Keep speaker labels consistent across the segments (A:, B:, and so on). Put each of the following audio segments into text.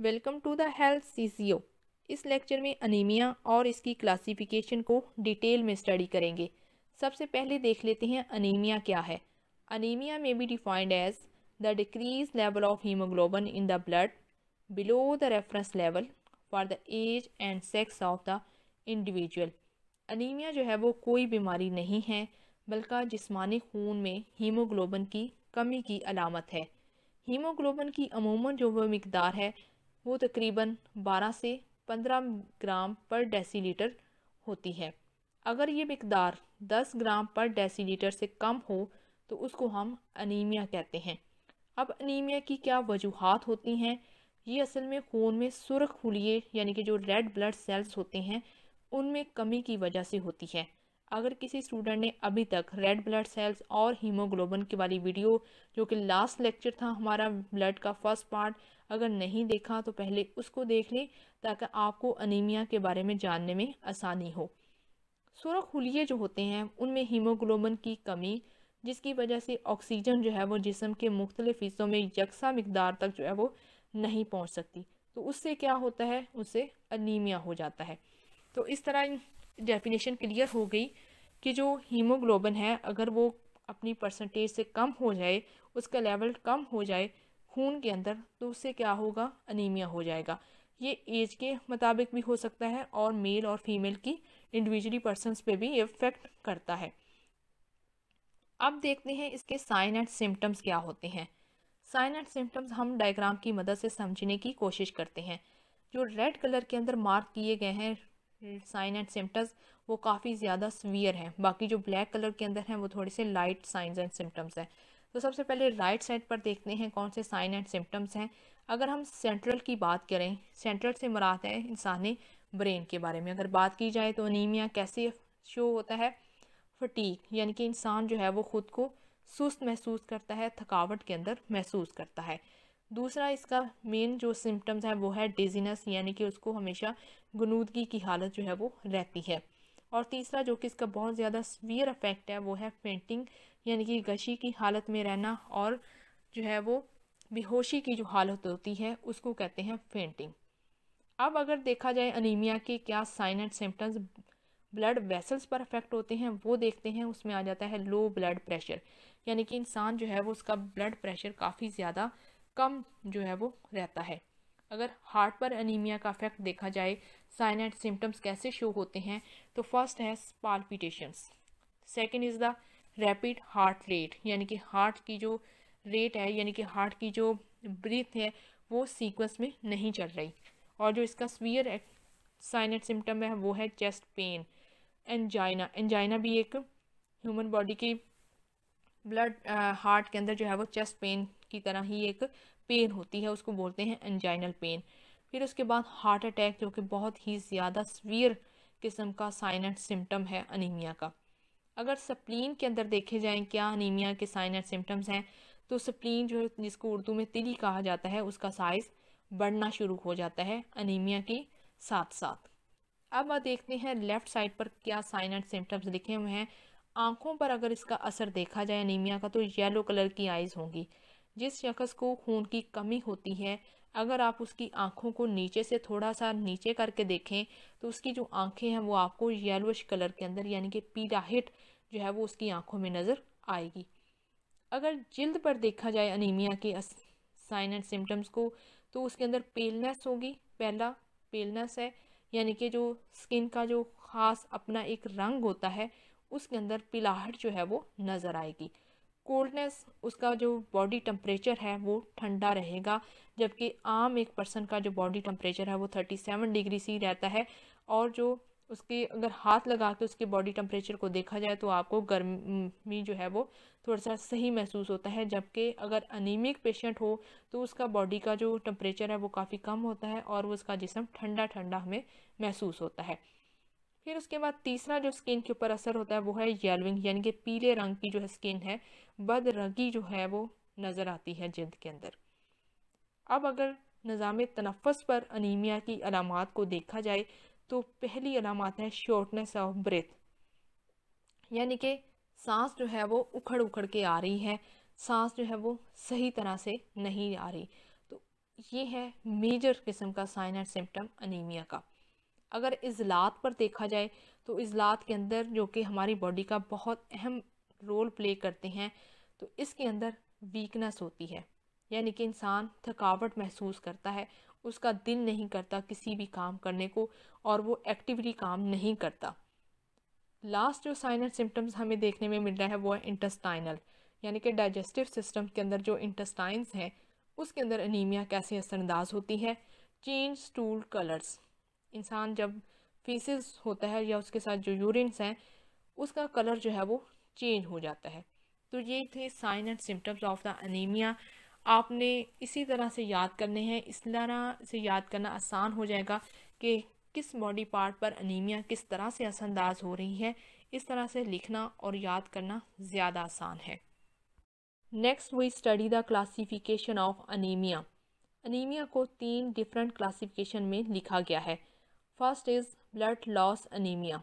A: Welcome to the health CCO इस lecture में anaemia और इसकी क्लासिफिकेशन को डिटेल में स्टडी करेंगे सबसे पहले देख लेते हैं अनीमिया क्या है अनीमिया में be defined as the decrease level of haemoglobin in the blood below the reference level for the age and sex of the individual anaemia जो है वो कोई बीमारी नहीं है बल्कि जिसमानी खून में हीमोग्लोबन की कमी की अलामत है हीमोग्लोबन की अमूमन जो वो मकदार है वो तकरीबन 12 से 15 ग्राम पर डेसीलीटर होती है अगर ये मकदार 10 ग्राम पर डेसीलीटर से कम हो तो उसको हम अनीमिया कहते हैं अब अनीमिया की क्या वजूहत होती हैं ये असल में खून में सुरख खुलिए यानी कि जो रेड ब्लड सेल्स होते हैं उनमें कमी की वजह से होती है अगर किसी स्टूडेंट ने अभी तक रेड ब्लड सेल्स और हीमोग्लोबिन की वाली वीडियो जो कि लास्ट लेक्चर था हमारा ब्लड का फर्स्ट पार्ट अगर नहीं देखा तो पहले उसको देख लें ताकि आपको अनीमिया के बारे में जानने में आसानी हो खुलिए जो होते हैं उनमें हीमोग्लोबिन की कमी जिसकी वजह से ऑक्सीजन जो है वो जिसम के मुख्तलिफ हिस्सों में यकसा मकदार तक जो है वो नहीं पहुँच सकती तो उससे क्या होता है उससे अनीमिया हो जाता है तो इस तरह डेफिनेशन क्लियर हो गई कि जो हीमोग्लोबिन है अगर वो अपनी परसेंटेज से कम हो जाए उसका लेवल कम हो जाए खून के अंदर तो उससे क्या होगा अनीमिया हो जाएगा ये एज के मुताबिक भी हो सकता है और मेल और फीमेल की इंडिविजुअली पर्सनस पे भी इफेक्ट करता है अब देखते हैं इसके साइन एंड सिम्टम्स क्या होते हैं साइन एंड सिम्टम्स हम डायग्राम की मदद से समझने की कोशिश करते हैं जो रेड कलर के अंदर मार्क किए गए हैं हम्म। साइन एंड सिम्टम्स वो काफ़ी ज़्यादा सवियर हैं बाकी जो ब्लैक कलर के अंदर हैं वो थोड़े से लाइट साइंस एंड सिम्टम्स हैं तो सबसे पहले राइट साइड पर देखते हैं कौन से साइन एंड सिम्टम्स हैं अगर हम सेंट्रल की बात करें सेंट्रल से मुराद है इंसानी ब्रेन के बारे में अगर बात की जाए तो अनिमिया कैसे शो होता है फटीक यानी कि इंसान जो है वो ख़ुद को सुस्त महसूस करता है थकावट के अंदर महसूस करता है दूसरा इसका मेन जो सिम्टम्स है वो है डिजीनेस यानी कि उसको हमेशा गनूदगी की हालत जो है वो रहती है और तीसरा जो कि इसका बहुत ज़्यादा सवियर अफेक्ट है वो है फेंटिंग यानी कि गशी की हालत में रहना और जो है वो बेहोशी की जो हालत होती है उसको कहते हैं फेंटिंग अब अगर देखा जाए अनिमिया के क्या sign and symptoms blood vessels पर अफेक्ट होते हैं वो देखते हैं उसमें आ जाता है लो ब्लड प्रेशर यानी कि इंसान जो है वो उसका ब्लड प्रेशर काफ़ी ज़्यादा कम जो है वो रहता है अगर हार्ट पर अनीमिया का इफेक्ट देखा जाए साइन एंड सिम्टम्स कैसे शो होते हैं तो फर्स्ट है palpitations second is the rapid heart rate यानी कि हार्ट की जो रेट है यानी कि हार्ट की जो ब्रीथ है वो सीक्वेंस में नहीं चल रही और जो इसका स्वीयर साइन एंड सिम्टम है वो है चेस्ट पेन एंजाइना एंजाइना भी एक ह्यूमन बॉडी की ब्लड हार्ट uh, के अंदर जो है वो चेस्ट पेन की तरह ही एक पेन होती है उसको बोलते हैं एंजाइनल पेन फिर उसके बाद हार्ट अटैक जो कि बहुत ही ज़्यादा सीवियर किस्म का साइन एंड सिम्टम है अनिमिया का अगर सप्लिन के अंदर देखे जाएँ क्या अनिमिया के साइन एंड सिम्टम्स हैं तो सप्लिन जो जिसको उर्दू में तिली कहा जाता है उसका साइज़ बढ़ना शुरू हो जाता है अनिमिया के साथ साथ अब आप देखते हैं लेफ़्ट साइड पर क्या साइन एंड सिम्टम्स लिखे हुए हैं आँखों पर अगर इसका असर देखा जाए अनीमिया का तो येलो कलर की आइज़ होंगी जिस शख्स को खून की कमी होती है अगर आप उसकी आंखों को नीचे से थोड़ा सा नीचे करके देखें तो उसकी जो आंखें हैं वो आपको येलोश कलर के अंदर यानी कि पीला हिट जो है वो उसकी आंखों में नज़र आएगी अगर जिल्द पर देखा जाए अनीमिया के साइन एंड सिम्टम्स को तो उसके अंदर पेलनेस होगी पहला पेलनेस है यानी कि जो स्किन का जो ख़ास अपना एक रंग होता है उसके अंदर पिलाहट जो है वो नज़र आएगी कोल्डनेस उसका जो बॉडी टेम्परेचर है वो ठंडा रहेगा जबकि आम एक पर्सन का जो बॉडी टेम्परेचर है वो थर्टी सेवन डिग्री सी रहता है और जो उसके अगर हाथ लगा के उसके बॉडी टेम्परेचर को देखा जाए तो आपको गर्मी जो है वो थोड़ा सा सही महसूस होता है जबकि अगर अनिमिक पेशेंट हो तो उसका बॉडी का जो टेम्परेचर है वो काफ़ी कम होता है और वो उसका जिसम ठंडा ठंडा हमें महसूस होता है फिर उसके बाद तीसरा जो स्किन के ऊपर असर होता है वो है येलोइंग यानी कि पीले रंग की जो है स्किन है बदरंगी जो है वो नज़र आती है जिद के अंदर अब अगर निज़ाम तनफ़स पर अनीमिया की अलामत को देखा जाए तो पहली अलामत है शॉर्टनेस ऑफ ब्रेथ यानी कि सांस जो है वो उखड़ उखड़ के आ रही है सांस जो है वो सही तरह से नहीं आ रही तो ये है मेजर किस्म का साइन एंड सिम्टम अनीमिया का अगर इजलात पर देखा जाए तो इजलात के अंदर जो कि हमारी बॉडी का बहुत अहम रोल प्ले करते हैं तो इसके अंदर वीकनेस होती है यानी कि इंसान थकावट महसूस करता है उसका दिल नहीं करता किसी भी काम करने को और वो एक्टिवली काम नहीं करता लास्ट जो साइन एंड सिम्टम्स हमें देखने में मिल रहा है वो है इंटस्टाइनल यानी कि डाइजेस्टिव सिस्टम के अंदर जो इंटस्टाइन्स हैं उसके अंदर अनीमिया कैसे असरअंदाज होती है चेंज टूल कलर्स इंसान जब फीसिस होता है या उसके साथ जो यूरिनस हैं उसका कलर जो है वो चेंज हो जाता है तो ये थे sign and symptoms of the anaemia आपने इसी तरह से याद करने हैं इस तरह से याद करना आसान हो जाएगा कि किस बॉडी पार्ट पर अनीमिया किस तरह से असरअंदाज हो रही है इस तरह से लिखना और याद करना ज़्यादा आसान है next we study the classification of anaemia anaemia को तीन डिफरेंट क्लासिफिकेशन में लिखा गया है first is blood loss anaemia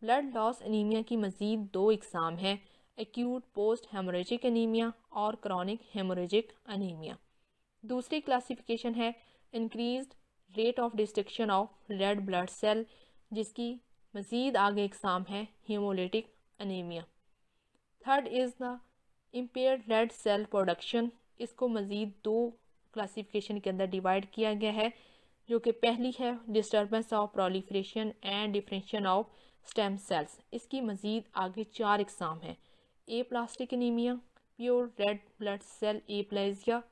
A: blood loss anaemia की मज़ीद दो इकसाम हैं एक्यूट पोस्ट हेमोरेजिक अनीमिया और क्रॉनिक हेमोरेजिक अनीमिया दूसरी क्लासिफिकेशन है increase rate of destruction of red blood cell जिसकी मज़ीद आगे इकसाम है haemolytic anaemia third is the impair red cell production इसको मज़ीद दो क्लासिफिकेशन के अंदर डिवाइड किया गया है जो कि पहली है disturbance of proliferation and differentiation of stem cells इसकी मज़ीद आगे चार इकसाम हैं aplastic anaemia pure red blood cell aplasia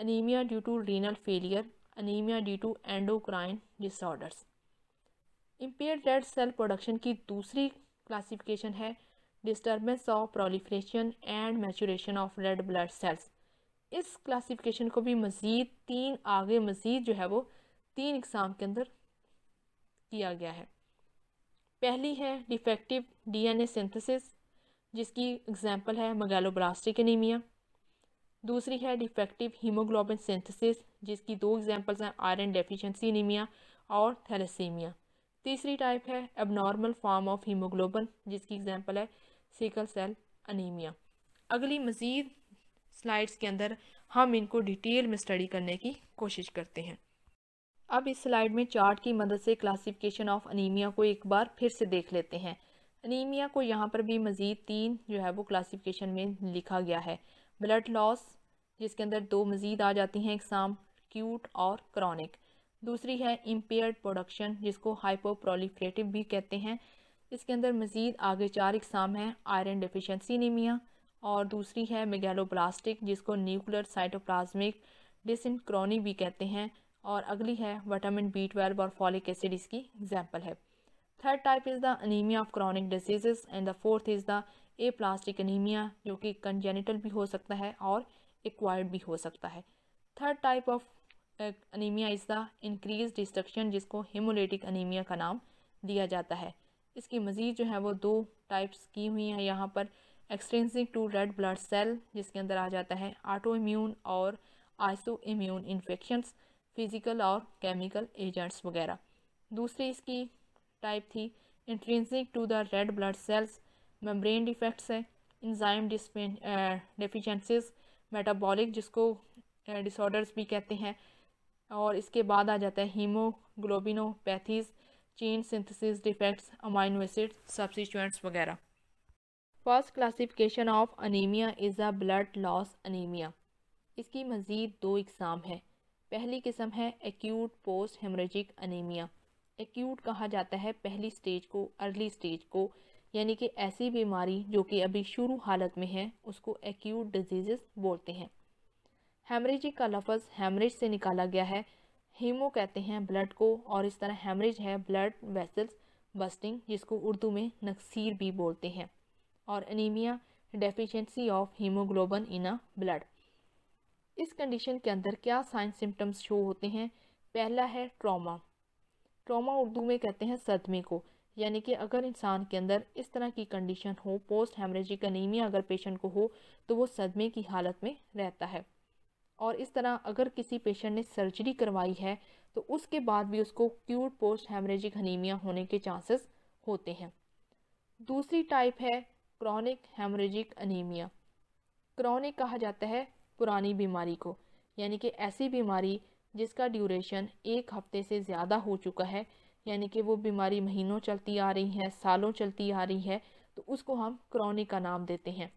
A: anaemia due to renal failure anaemia due to endocrine disorders impair red cell production की दूसरी classification है disturbance of proliferation and maturation of red blood cells इस classification को भी मज़ीद तीन आगे मज़ीद जो है वो तीन एग्ज़ाम के अंदर किया गया है पहली है डिफेक्टिव डीएनए सिंथेसिस जिसकी एग्जांपल है मगैलोब्लास्टिक एनीमिया दूसरी है डिफेक्टिव हीमोग्लोबिन सिंथेसिस जिसकी दो एग्जांपल्स हैं आयरन डेफिशिएंसी एनीमिया और थैलेसीमिया तीसरी टाइप है एबनॉर्मल फॉर्म ऑफ हीमोग्लोबिन जिसकी एग्जांपल है सिकल सेल अनीमिया अगली मज़ीद स्लाइड्स के अंदर हम इनको डिटेल में स्टडी करने की कोशिश करते हैं अब इस स्लाइड में चार्ट की मदद से क्लासिफिकेशन ऑफ अनीमिया को एक बार फिर से देख लेते हैं अनीमिया को यहाँ पर भी मज़ीद तीन जो है वो क्लासिफिकेशन में लिखा गया है ब्लड लॉस जिसके अंदर दो मज़ीद आ जाती हैं एग्ज़ाम क्यूट और क्रॉनिक दूसरी है इम्पेयर्ड प्रोडक्शन जिसको हाइपोप्रोलिफ्रेटिव भी कहते हैं इसके अंदर मज़ीद आगे चार इकसाम हैं आयरन डिफिशेंसी नीमिया और दूसरी है मेगेलोब्लास्टिक जिसको न्यूक्लियर साइटोप्लाज्मिक डिसनक्रॉनी भी कहते हैं और अगली है वटामिन बी ट्वेल्व और फॉलिक एसिड इसकी एग्जाम्पल है third type is the anaemia of chronic diseases and the fourth is the aplastic anaemia जो कि कंजेनिटल भी हो सकता है और एक्वायर्ड भी हो सकता है third type of anaemia is the increase destruction जिसको हेमोलेटिक अनीमिया का नाम दिया जाता है इसकी मज़ीद जो है वो दो टाइप्स की हुई हैं यहाँ पर extrinsic to red blood cell जिसके अंदर आ जाता है आटो इम्यून और आइसो इम्यून इन्फेक्शंस फिज़िकल और केमिकल एजेंट्स वगैरह दूसरी इसकी टाइप थी intrinsic to the red blood cells membrane defects हैं इंजाइम डिफिशेंसीज मेटाबॉलिक जिसको डिसऑर्डर्स भी कहते हैं और इसके बाद आ जाता है haemoglobinopathies chain synthesis defects amino acid substituents वगैरह first classification of anaemia is a blood loss anaemia इसकी मज़ीद दो इकसाम है पहली किस्म है acute post haemorrhagic anaemia acute कहा जाता है पहली स्टेज को अर्ली स्टेज को यानी कि ऐसी बीमारी जो कि अभी शुरू हालत में है उसको एक्यूट डिजीज़ बोलते हैं हेमरेजिक का लफज हेमरेज से निकाला गया है हीमो कहते हैं ब्लड को और इस तरह हेमरेज है ब्लड वेसल्स बस्टिंग जिसको उर्दू में नक्सीर भी बोलते हैं और anaemia deficiency of haemoglobin in a blood इस कंडीशन के अंदर क्या साइन सिम्टम्स शो होते हैं पहला है ट्रॉमा ट्रॉमा उर्दू में कहते हैं सदमे को यानी कि अगर इंसान के अंदर इस तरह की कंडीशन हो पोस्ट हेमरेजिक अनीमिया अगर पेशेंट को हो तो वो सदमे की हालत में रहता है और इस तरह अगर किसी पेशेंट ने सर्जरी करवाई है तो उसके बाद भी उसको क्यूट पोस्ट हेमरेजिक अनीमिया होने के चांसेस होते हैं दूसरी टाइप है क्रॉनिक हेमरेजिक अनीमिया क्रॉनिक कहा जाता है पुरानी बीमारी को यानी कि ऐसी बीमारी जिसका ड्यूरेशन एक हफ्ते से ज़्यादा हो चुका है यानी कि वो बीमारी महीनों चलती आ रही है सालों चलती आ रही है तो उसको हम क्रोनिक का नाम देते हैं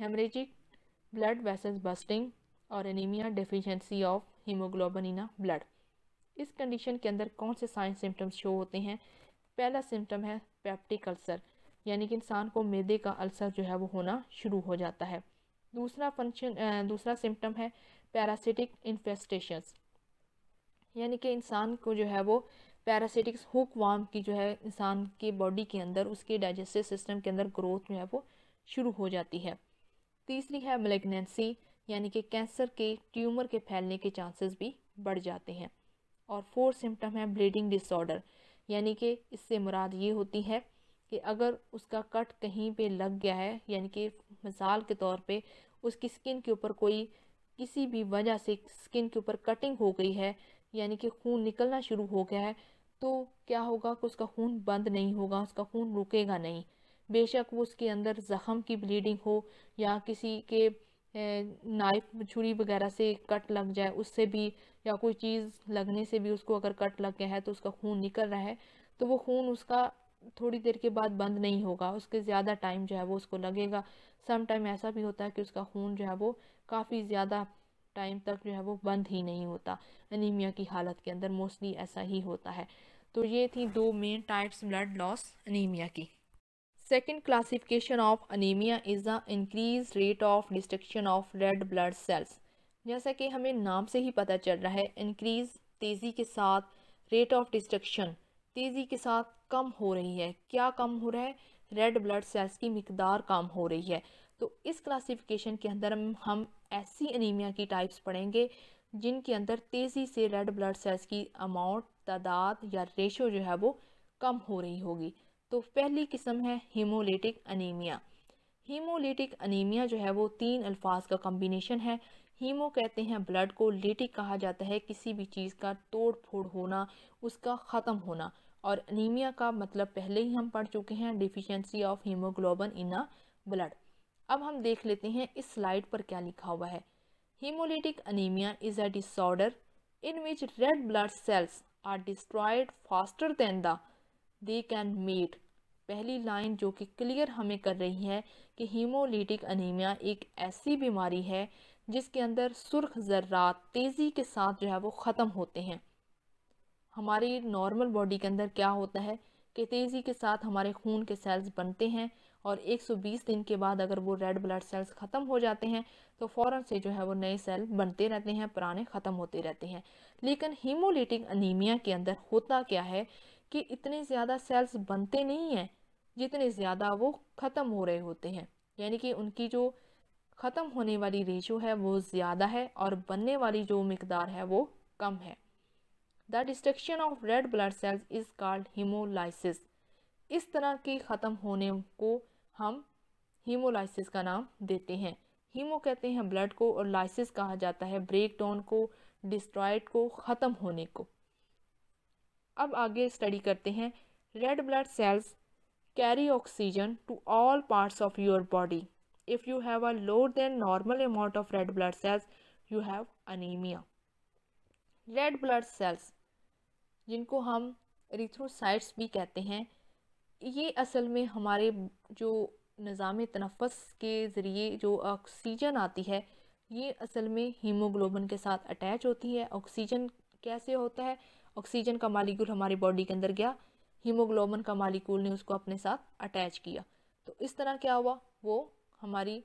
A: हेमरेजिक ब्लड वेसल्स बस्टिंग और anaemia deficiency of haemoglobin in blood इस कंडीशन के अंदर कौन से साइन सिम्टम्स शो होते हैं पहला सिम्टम है पेप्टिक अल्सर यानी कि इंसान को मेदे का अल्सर जो है वो होना शुरू हो जाता है दूसरा फंक्शन दूसरा सिम्टम है पैरासिटिक इन्फेस्टेशंस यानी कि इंसान को जो है वो पैरासिटिक्स हुक वाम की जो है इंसान के बॉडी के अंदर उसके डाइजेस्टिव सिस्टम के अंदर ग्रोथ जो है वो शुरू हो जाती है तीसरी है मलेगनेंसी यानी कि कैंसर के ट्यूमर के फैलने के चांसेस भी बढ़ जाते हैं और फोर्थ सिम्टम है ब्लीडिंग डिसऑर्डर यानी कि इससे मुराद ये होती है कि अगर उसका कट कहीं पे लग गया है यानी कि मिसाल के तौर पे उसकी स्किन के ऊपर कोई किसी भी वजह से स्किन के ऊपर कटिंग हो गई है यानी कि खून निकलना शुरू हो गया है तो क्या होगा कि उसका खून बंद नहीं होगा उसका खून रुकेगा नहीं बेशक वो उसके अंदर ज़ख़म की ब्लीडिंग हो या किसी के नाइफ छुरी वगैरह से कट लग जाए उससे भी या कोई चीज़ लगने से भी उसको अगर कट लग गया है तो उसका खून निकल रहा है तो वो खून उसका थोड़ी देर के बाद बंद नहीं होगा उसके ज़्यादा टाइम जो है वो उसको लगेगा सम टाइम ऐसा भी होता है कि उसका खून जो है वो काफ़ी ज़्यादा टाइम तक जो है वो बंद ही नहीं होता अनीमिया की हालत के अंदर मोस्टली ऐसा ही होता है तो ये थी दो main types blood loss anaemia की second classification of anaemia is the increase rate of destruction of red blood cells जैसा कि हमें नाम से ही पता चल रहा है इंक्रीज तेज़ी के साथ रेट ऑफ डिस्ट्रक्शन तेज़ी के साथ कम हो रही है क्या कम हो रहा है रेड ब्लड सेल्स की मकदार कम हो रही है तो इस क्लासिफिकेशन के अंदर हम ऐसी अनिमिया की टाइप्स पढ़ेंगे जिनके अंदर तेज़ी से रेड ब्लड सेल्स की अमाउंट तादाद या रेशो जो है वो कम हो रही होगी तो पहली किस्म है हीमोलिटिक अनीमिया हीमोलिटिक अनीमिया जो है वो तीन अल्फाज का कम्बिनेशन है हीमो कहते हैं ब्लड को लेटिक कहा जाता है किसी भी चीज़ का तोड़ फोड़ होना उसका ख़त्म होना और अनीमिया का मतलब पहले ही हम पढ़ चुके हैं deficiency of haemoglobin in a blood अब हम देख लेते हैं इस स्लाइड पर क्या लिखा हुआ है haemolytic anaemia is a disorder in which red blood cells are destroyed faster than the they can make पहली लाइन जो कि क्लियर हमें कर रही है कि हीमोलिटिक अनीमिया एक ऐसी बीमारी है जिसके अंदर सुर्ख ज़र्रात तेज़ी के साथ जो है वो ख़त्म होते हैं हमारी नॉर्मल बॉडी के अंदर क्या होता है कि तेज़ी के साथ हमारे खून के सेल्स बनते हैं और 120 दिन के बाद अगर वो रेड ब्लड सेल्स ख़त्म हो जाते हैं तो फ़ौर से जो है वो नए सेल बनते रहते हैं पुराने ख़त्म होते रहते हैं लेकिन हीमोलिटिक अनीमिया के अंदर होता क्या है कि इतने ज़्यादा सेल्स बनते नहीं हैं जितने ज़्यादा वो ख़त्म हो रहे होते हैं यानी कि उनकी जो ख़त्म होने वाली रेशो है वो ज़्यादा है और बनने वाली जो मकदार है वो कम है the destruction of red blood cells is called haemolysis इस तरह के ख़त्म होने को हम हीमोलाइसिस का नाम देते हैं हीमो कहते हैं ब्लड को और लाइसिस कहा जाता है ब्रेक डाउन को डिस्ट्रॉयड को ख़त्म होने को अब आगे स्टडी करते हैं red blood cells carry oxygen to all parts of your body if you have a lower than normal amount of red blood cells you have anaemia red blood cells जिनको हम रिथ्रोसाइट्स भी कहते हैं ये असल में हमारे जो निज़ाम तनफ़स के ज़रिए जो ऑक्सीजन आती है ये असल में हीमोग्लोबिन के साथ अटैच होती है ऑक्सीजन कैसे होता है ऑक्सीजन का मालिक्यूल हमारी बॉडी के अंदर गया हीमोग्लोबिन का मालिक्यूल ने उसको अपने साथ अटैच किया तो इस तरह क्या हुआ वो हमारी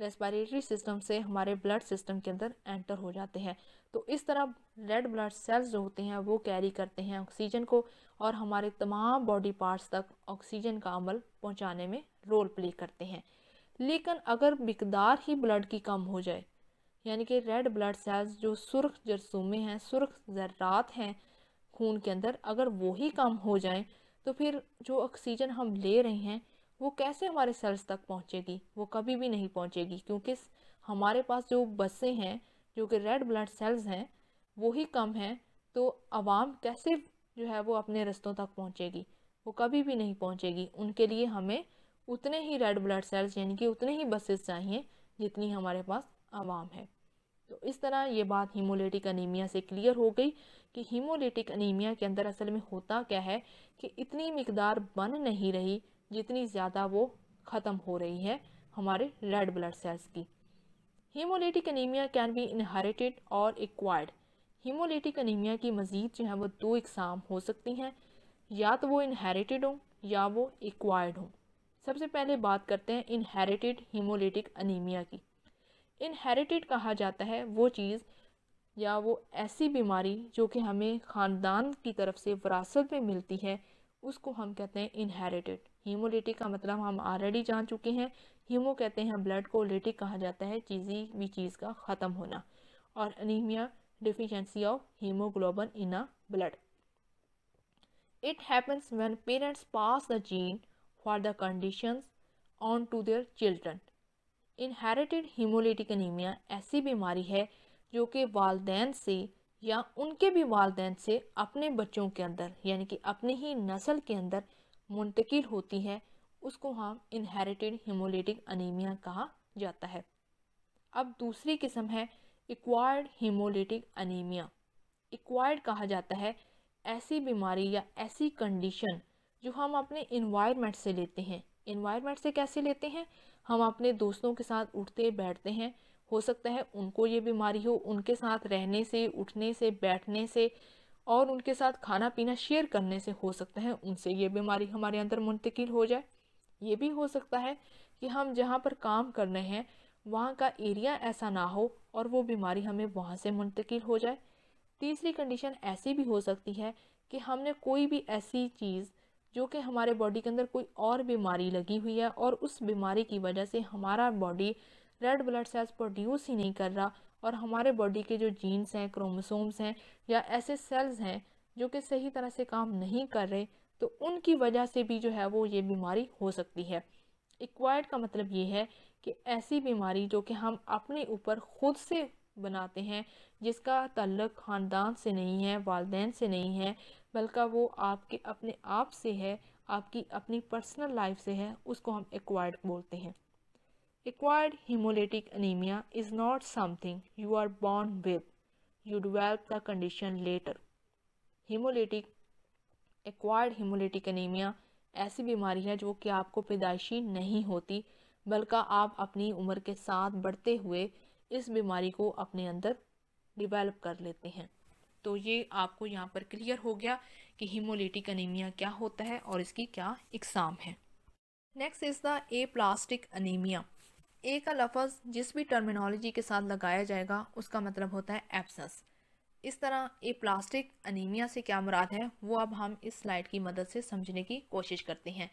A: रेस्पिरेटरी सिस्टम से हमारे ब्लड सिस्टम के अंदर एंटर हो जाते हैं तो इस तरह रेड ब्लड सेल्स जो होते हैं वो कैरी करते हैं ऑक्सीजन को और हमारे तमाम बॉडी पार्ट्स तक ऑक्सीजन का अमल पहुंचाने में रोल प्ले करते हैं लेकिन अगर मकदार ही ब्लड की कम हो जाए यानी कि रेड ब्लड सेल्स जो सुर्ख जरसूमे हैं सुर्ख ज़रात हैं खून के अंदर अगर वो ही कम हो जाए तो फिर जो ऑक्सीजन हम ले रहे हैं वो कैसे हमारे सेल्स तक पहुंचेगी वो कभी भी नहीं पहुंचेगी क्योंकि हमारे पास जो बसें हैं जो कि रेड ब्लड सेल्स हैं वो ही कम हैं तो आवाम कैसे जो है वो अपने रस्तों तक पहुँचेगी वो कभी भी नहीं पहुँचेगी उनके लिए हमें उतने ही रेड ब्लड सेल्स यानी कि उतने ही बसेस चाहिए जितनी हमारे पास आवाम है तो इस तरह ये बात हीमोलिटिक अनीमिया से क्लियर हो गई कि हीमोलिटिक अनीमिया के अंदर असल में होता क्या है कि इतनी मकदार बन नहीं रही जितनी ज़्यादा वो ख़त्म हो रही है हमारे रेड ब्लड सेल्स की haemolytic anaemia can be inherited और एक्वायर्ड हीमोलिटिक अनीमिया की मज़ीद जो है वो दो इकसाम हो सकती हैं या तो वो इनहेरिटेड हों या वो एक्वायर्ड हों सबसे पहले बात करते हैं इनहेरिटेड हीमोलिटिक अनीमिया की इनहेरिटेड कहा जाता है वो चीज़ या वो ऐसी बीमारी जो कि हमें ख़ानदान की तरफ से वरासत में मिलती है उसको हम कहते हैं इनहेरिटेड हीमोलिटिक का मतलब हम ऑलरेडी जान चुके हैं हीमो कहते हैं ब्लड को लेटिक कहा जाता है चीज़ी भी चीज़ का ख़त्म होना और anaemia deficiency of haemoglobin in a blood it happens when parents pass the gene for the condition on to their children inherited haemolytic anaemia ऐसी बीमारी है जो कि वालदेन से या उनके भी वालदेन से अपने बच्चों के अंदर यानी कि अपनी ही नस्ल के अंदर मुंतकिल होती है उसको हम इनहेरिटेड हीमोलिटिक अनीमिया कहा जाता है अब दूसरी किस्म है एक्वायर्ड हीमोलिटिक अनीमिया एक्वायर्ड कहा जाता है ऐसी बीमारी या ऐसी कंडीशन जो हम अपने इन्वायरमेंट से लेते हैं इन्वायरमेंट से कैसे लेते हैं हम अपने दोस्तों के साथ उठते बैठते हैं हो सकता है उनको ये बीमारी हो उनके साथ रहने से उठने से बैठने से और उनके साथ खाना पीना शेयर करने से हो सकता है उनसे ये बीमारी हमारे अंदर मुंतकिल हो जाए ये भी हो सकता है कि हम जहाँ पर काम कर रहे हैं वहाँ का एरिया ऐसा ना हो और वो बीमारी हमें वहाँ से मुंतकिल हो जाए तीसरी कंडीशन ऐसी भी हो सकती है कि हमने कोई भी ऐसी चीज़ जो कि हमारे बॉडी के अंदर कोई और बीमारी लगी हुई है और उस बीमारी की वजह से हमारा body red blood cells produce ही नहीं कर रहा और हमारे बॉडी के जो जीन्स हैं क्रोमोसोम्स हैं या ऐसे सेल्स हैं जो कि सही तरह से काम नहीं कर रहे तो उनकी वजह से भी जो है वो ये बीमारी हो सकती है एक्वायर्ड का मतलब ये है कि ऐसी बीमारी जो कि हम अपने ऊपर ख़ुद से बनाते हैं जिसका तल्लक ख़ानदान से नहीं है वालदेन से नहीं है बल्कि वो आपके अपने आप से है आपकी अपनी पर्सनल लाइफ से है उसको हम एक्वायर्ड बोलते हैं acquired haemolytic anaemia is not something you are born with you develop the condition later Hemolytic acquired haemolytic anaemia ऐसी बीमारी है जो कि आपको पैदाइशी नहीं होती बल्कि आप अपनी उम्र के साथ बढ़ते हुए इस बीमारी को अपने अंदर डिवेलप कर लेते हैं तो ये आपको यहाँ पर क्लियर हो गया कि हिमोलिटिक अनीमिया क्या होता है और इसकी क्या इकसाम है next is the aplastic anaemia a का लफज जिस भी टर्मिनोलॉजी के साथ लगाया जाएगा उसका मतलब होता है एब्सस इस तरह ये प्लास्टिक अनीमिया से क्या मुराद है वो अब हम इस स्लाइड की मदद से समझने की कोशिश करते हैं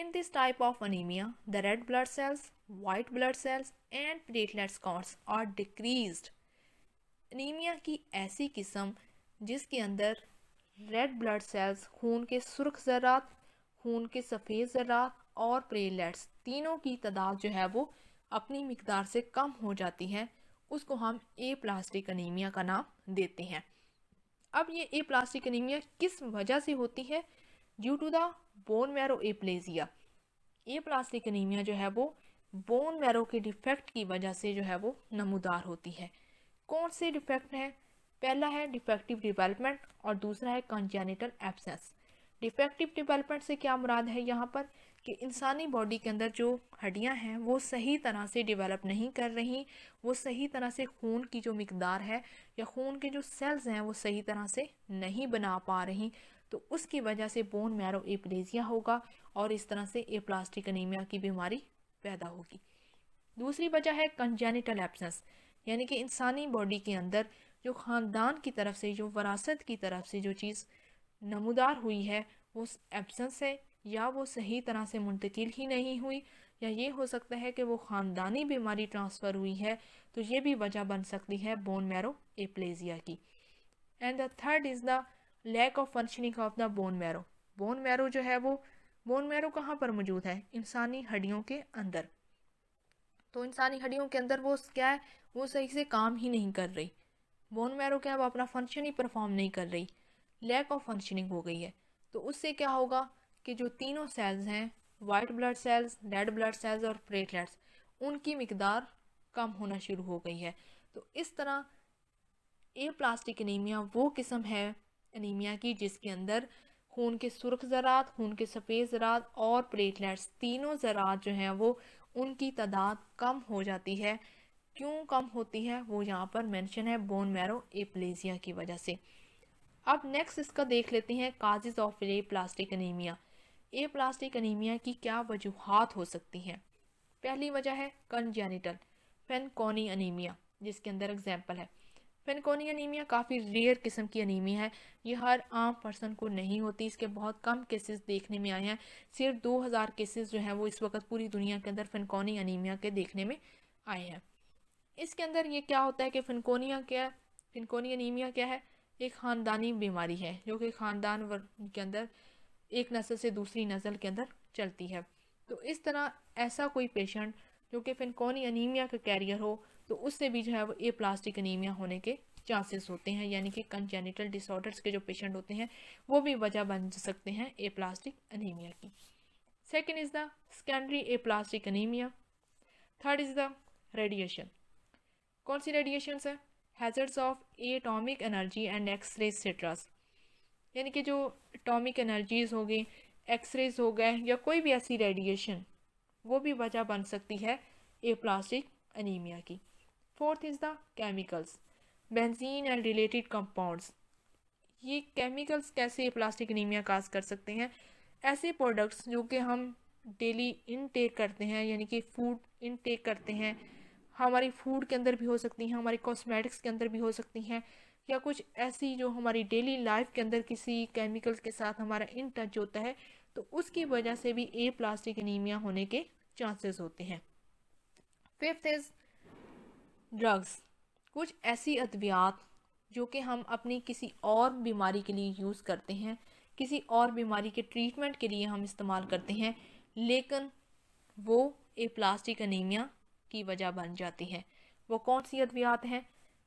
A: in this type of anaemia the red blood cells white blood cells and platelets counts are decrease anaemia की ऐसी किस्म जिसके अंदर रेड ब्लड सेल्स खून के सुर्ख ज़रात खून के सफ़ेद ज़रात और प्लेटलेट्स तीनों की तादाद जो है वो अपनी मकदार से कम हो जाती है उसको हम ए प्लास्टिक अनीमिया का नाम देते हैं अब ये ए प्लास्टिक अनीमिया किस वजह से होती है due to the bone marrow aplasia aplastic anaemia जो है वो बोन मैरो के डिफेक्ट की वजह से जो है वो नमूदार होती है कौन से डिफेक्ट हैं पहला है डिफेक्टिव डिवेलपमेंट और दूसरा है कंजेनिटल एब्सेंस डिफेक्टिव डिवेलपमेंट से क्या मुराद है यहाँ पर कि इंसानी बॉडी के अंदर जो हड्डियां हैं वो सही तरह से डेवलप नहीं कर रही वो सही तरह से खून की जो मकदार है या खून के जो सेल्स हैं वो सही तरह से नहीं बना पा रही तो उसकी वजह से बोन मैरो एप्लेजिया होगा और इस तरह से एप्लास्टिक अनीमिया की बीमारी पैदा होगी दूसरी वजह है कंजेनिटल एब्सेंस यानी कि इंसानी बॉडी के अंदर जो ख़ानदान की तरफ से जो वरासत की तरफ से जो चीज़ नमदार हुई है वो एब्सेंस है या वो सही तरह से मुंतकिल ही नहीं हुई या ये हो सकता है कि वो ख़ानदानी बीमारी ट्रांसफ़र हुई है तो ये भी वजह बन सकती है बोन मैरो एप्लेजिया की and the third is the lack of functioning of the bone marrow bone marrow जो है वो बोन मैरो कहाँ पर मौजूद है इंसानी हड्डियों के अंदर तो इंसानी हड्डियों के अंदर वो क्या है वो सही से काम ही नहीं कर रही बोन मैरो क्या है वो अपना फंक्शन ही परफॉर्म नहीं कर रही लैक ऑफ फंक्शनिंग हो गई है तो उससे क्या होगा कि जो तीनों सेल्स हैं white blood cells red blood cells और प्लेटलेट्स उनकी मकदार कम होना शुरू हो गई है तो इस तरह ए प्लास्टिक अनीमिया वो किस्म है अनीमिया की जिसके अंदर खून के सुरख ज़रात खून के सफ़ेद ज़रात और प्लेटलेट्स तीनों ज़रात जो हैं वो उनकी तादाद कम हो जाती है क्यों कम होती है वो यहाँ पर मेंशन है बोन मैरो एप्लेजिया की वजह से अब नेक्स्ट इसका देख लेते हैं causes of aplastic anaemia aplastic anaemia की क्या वजूहत हो सकती हैं पहली वजह है कंजेनिटल फेनकोनी अनीमिया जिसके अंदर एग्जाम्पल है फेनकोनी अनीमिया काफ़ी रेयर किस्म की अनीमिया है ये हर आम पर्सन को नहीं होती इसके बहुत कम केसेस देखने में आए हैं सिर्फ 2000 केसेज जो हैं वो इस वक्त पूरी दुनिया के अंदर फेनकोनी अनीमिया के देखने में आए हैं इसके अंदर ये क्या होता है कि फिनकोनिया क्या फिनकोनी अनीमिया क्या है एक ख़ानदानी बीमारी है जो कि ख़ानदान के अंदर एक नस्ल से दूसरी नस्ल के अंदर चलती है तो इस तरह ऐसा कोई पेशेंट जो कि फिनकोनी अनीमिया का कैरियर हो तो उससे भी जो है वो ए प्लास्टिक अनीमिया होने के चांसेस होते हैं यानी कि कंजेनिटल डिसऑर्डर्स के जो पेशेंट होते हैं वो भी वजह बन सकते हैं ए प्लास्टिक अनीमिया की second is the secondary aplastic anaemia third is the radiation कौन सी रेडिएशन है hazards of atomic energy and X-ray सिट्रस यानी कि जो एटॉमिक एनर्जीज़ हो गई एक्सरेज हो गए या कोई भी ऐसी रेडिएशन वो भी वजह बन सकती है ए प्लास्टिक अनीमिया की fourth is the chemicals benzene and related compounds ये केमिकल्स कैसे प्लास्टिक अनिमिया काज कर सकते हैं ऐसे प्रोडक्ट्स जो कि हम डेली इनटेक करते हैं यानी कि फूड इनटेक करते हैं हमारी फूड के अंदर भी हो सकती हैं हमारी कॉस्मेटिक्स के अंदर भी हो सकती हैं या कुछ ऐसी जो हमारी डेली लाइफ के अंदर किसी केमिकल्स के साथ हमारा इन टच होता है तो उसकी वजह से भी ए प्लास्टिक एनीमिया होने के चांसेस होते हैं फिफ्थ इज़ ड्रग्स कुछ ऐसी अद्वियात जो कि हम अपनी किसी और बीमारी के लिए यूज़ करते हैं किसी और बीमारी के ट्रीटमेंट के लिए हम इस्तेमाल करते हैं लेकिन वो ए प्लास्टिक अनीमिया की वजह बन जाती है वो कौन सी अद्वियात हैं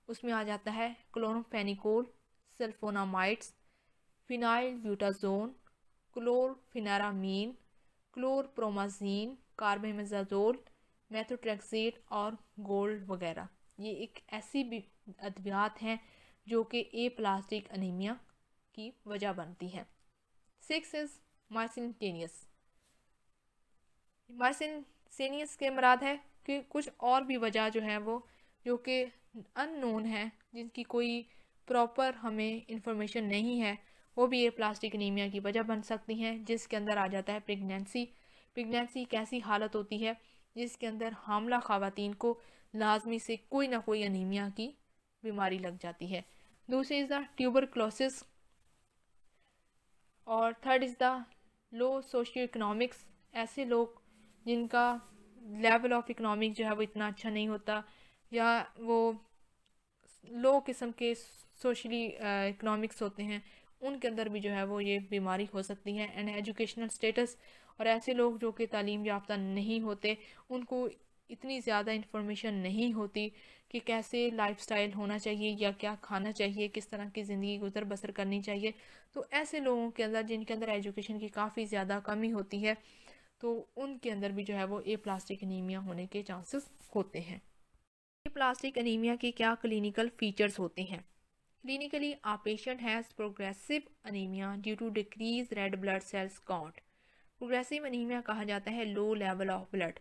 A: उसमें आ जाता है chloramphenicol sulphonamides phenylbutazone chlorpheniramine chlorpromazine carbimazole methotrexate और गोल्ड वगैरह ये एक ऐसी भी अद्वियात हैं जो कि ए प्लास्टिक अनीमिया की वजह बनती हैं सिक्स इज़ माइसिनटेनियस मार्सिनसेनियस के मराद है कि कुछ और भी वजह जो है वो जो कि अननोन है जिनकी कोई प्रॉपर हमें इंफॉर्मेशन नहीं है वो भी ये प्लास्टिक एनीमिया की वजह बन सकती हैं जिसके अंदर आ जाता है प्रेगनेंसी प्रेगनेंसी एक ऐसी हालत होती है जिसके अंदर हामला खातन को लाजमी से कोई ना कोई अनीमिया की बीमारी लग जाती है दूसरी इज़ द ट्यूबर क्लोसिस और third is the low socio economics ऐसे लोग जिनका लेवल ऑफ इकनॉमिक जो है वो इतना अच्छा नहीं होता या वो लो किस्म के सोशली इकनॉमिक्स होते हैं उनके अंदर भी जो है वो ये बीमारी हो सकती है एंड एजुकेशनल स्टेटस और ऐसे लोग जो कि तालीम याफ्ता नहीं होते उनको इतनी ज़्यादा इंफॉर्मेशन नहीं होती कि कैसे लाइफस्टाइल होना चाहिए या क्या खाना चाहिए किस तरह की ज़िंदगी गुजर बसर करनी चाहिए तो ऐसे लोगों के अंदर जिनके अंदर एजुकेशन की काफ़ी ज़्यादा कमी होती है तो उनके अंदर भी जो है वो ए प्लास्टिक नीमिया होने के चांसेस होते हैं मल्टीप्लास्टिक अनीमिया के क्या क्लिनिकल फीचर्स होते हैं clinically a patient has progressive anaemia due to decrease red blood cells count progressive anaemia कहा जाता है लो लेवल ऑफ ब्लड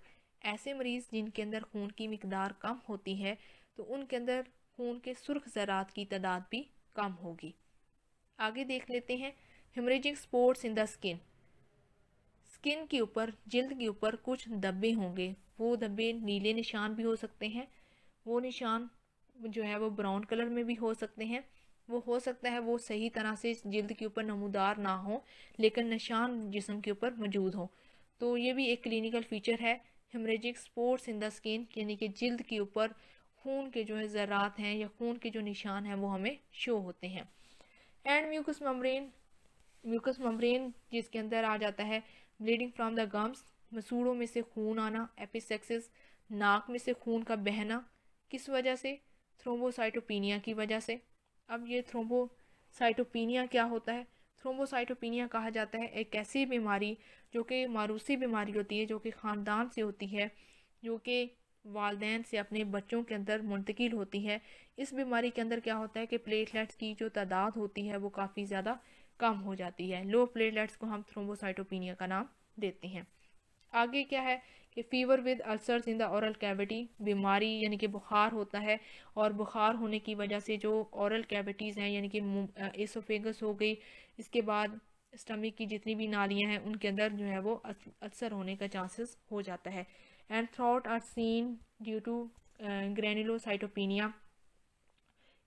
A: ऐसे मरीज़ जिनके अंदर खून की मकदार कम होती है तो उनके अंदर खून के सुर्ख ज़रात की तादाद भी कम होगी आगे देख लेते हैं haemorrhagic spots in the skin skin के ऊपर जिल्द के ऊपर कुछ धब्बे होंगे वो धब्बे नीले निशान भी हो सकते हैं वो निशान जो है वो ब्राउन कलर में भी हो सकते हैं वो हो सकता है वो सही तरह से जल्द के ऊपर नमूदार ना हो लेकिन निशान जिसम के ऊपर मौजूद हो तो ये भी एक क्लिनिकल फीचर है haemorrhagic spots in the skin यानी कि जल्द के ऊपर खून के जो है ज़रात हैं या खून के जो निशान हैं वो हमें शो होते हैं and mucus membrane mucus membrane जिसके अंदर आ जाता है ब्लीडिंग फ्रॉम द गम्स मसूड़ों में से खून आना एपिसेक्सिस नाक में से खून का बहना किस वजह से थ्रोम्बोसाइटोपिनिया की वजह से अब ये थ्रोम्बोसाइटोपिनिया क्या होता है थ्रोम्बोसाइटोपिनिया कहा जाता है एक ऐसी बीमारी जो कि मारूसी बीमारी होती है जो कि ख़ानदान से होती है जो कि वालदेन से अपने बच्चों के अंदर मुंतकिल होती है इस बीमारी के अंदर क्या होता है कि प्लेटलेट्स की जो तादाद होती है वो काफ़ी ज़्यादा कम हो जाती है लो प्लेटलेट्स को हम थ्रोम्बोसाइटोपिनिया का नाम देते हैं आगे क्या है कि fever with ulcers in the oral cavity बीमारी यानी कि बुखार होता है और बुखार होने की वजह से जो औरल कैविटीज़ हैं यानी कि एसोफेगस हो गई इसके बाद स्टमिक की जितनी भी नालियाँ हैं उनके अंदर जो है वो अल्सर होने का चांसेस हो जाता है and throat are seen due to granulocytopenia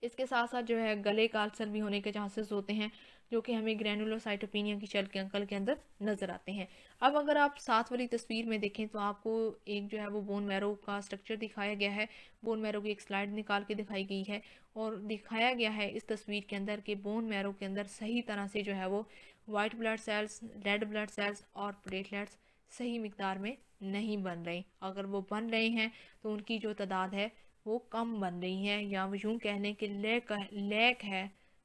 A: इसके साथ साथ जो है गले का अल्सर भी होने के चांसेस होते हैं जो कि हमें ग्रैनुलोसाइटोपिनिया की चल के अंकल के अंदर नज़र आते हैं अब अगर आप साथ वाली तस्वीर में देखें तो आपको एक जो है वो बोन मैरो का स्ट्रक्चर दिखाया गया है बोन मैरो की एक स्लाइड निकाल के दिखाई गई है और दिखाया गया है इस तस्वीर के अंदर कि बोन मैरो के अंदर सही तरह से जो है वो white blood cells red blood cells और प्लेटलेट्स सही मकदार में नहीं बन रहे अगर वो बन रहे हैं तो उनकी जो तादाद है वो कम बन रही है या यूँ कह लें कि लैक लैक है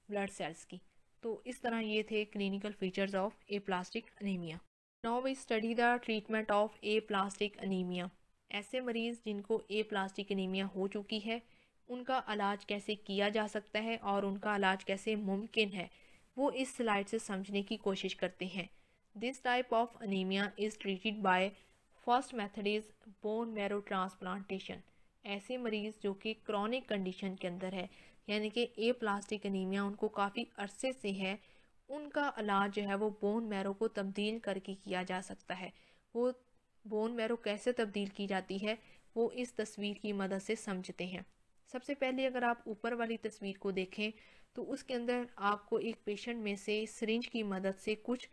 A: ब्लड सेल्स की तो इस तरह ये थे clinical features of aplastic anaemia now we study the treatment of aplastic anaemia ऐसे मरीज़ जिनको ए प्लास्टिक अनीमिया हो चुकी है उनका इलाज कैसे किया जा सकता है और उनका इलाज कैसे मुमकिन है वो इस स्लाइड से समझने की कोशिश करते हैं this type of anaemia is treated by first method is bone marrow transplantation ऐसे मरीज़ जो कि क्रॉनिक कंडीशन के अंदर है यानी कि ए प्लास्टिक अनीमिया उनको काफ़ी अरसे से है उनका इलाज जो है वो बोन मैरो को तब्दील करके किया जा सकता है वो बोन मैरो कैसे तब्दील की जाती है वो इस तस्वीर की मदद से समझते हैं सबसे पहले अगर आप ऊपर वाली तस्वीर को देखें तो उसके अंदर आपको एक पेशेंट में से सरिंज की मदद से कुछ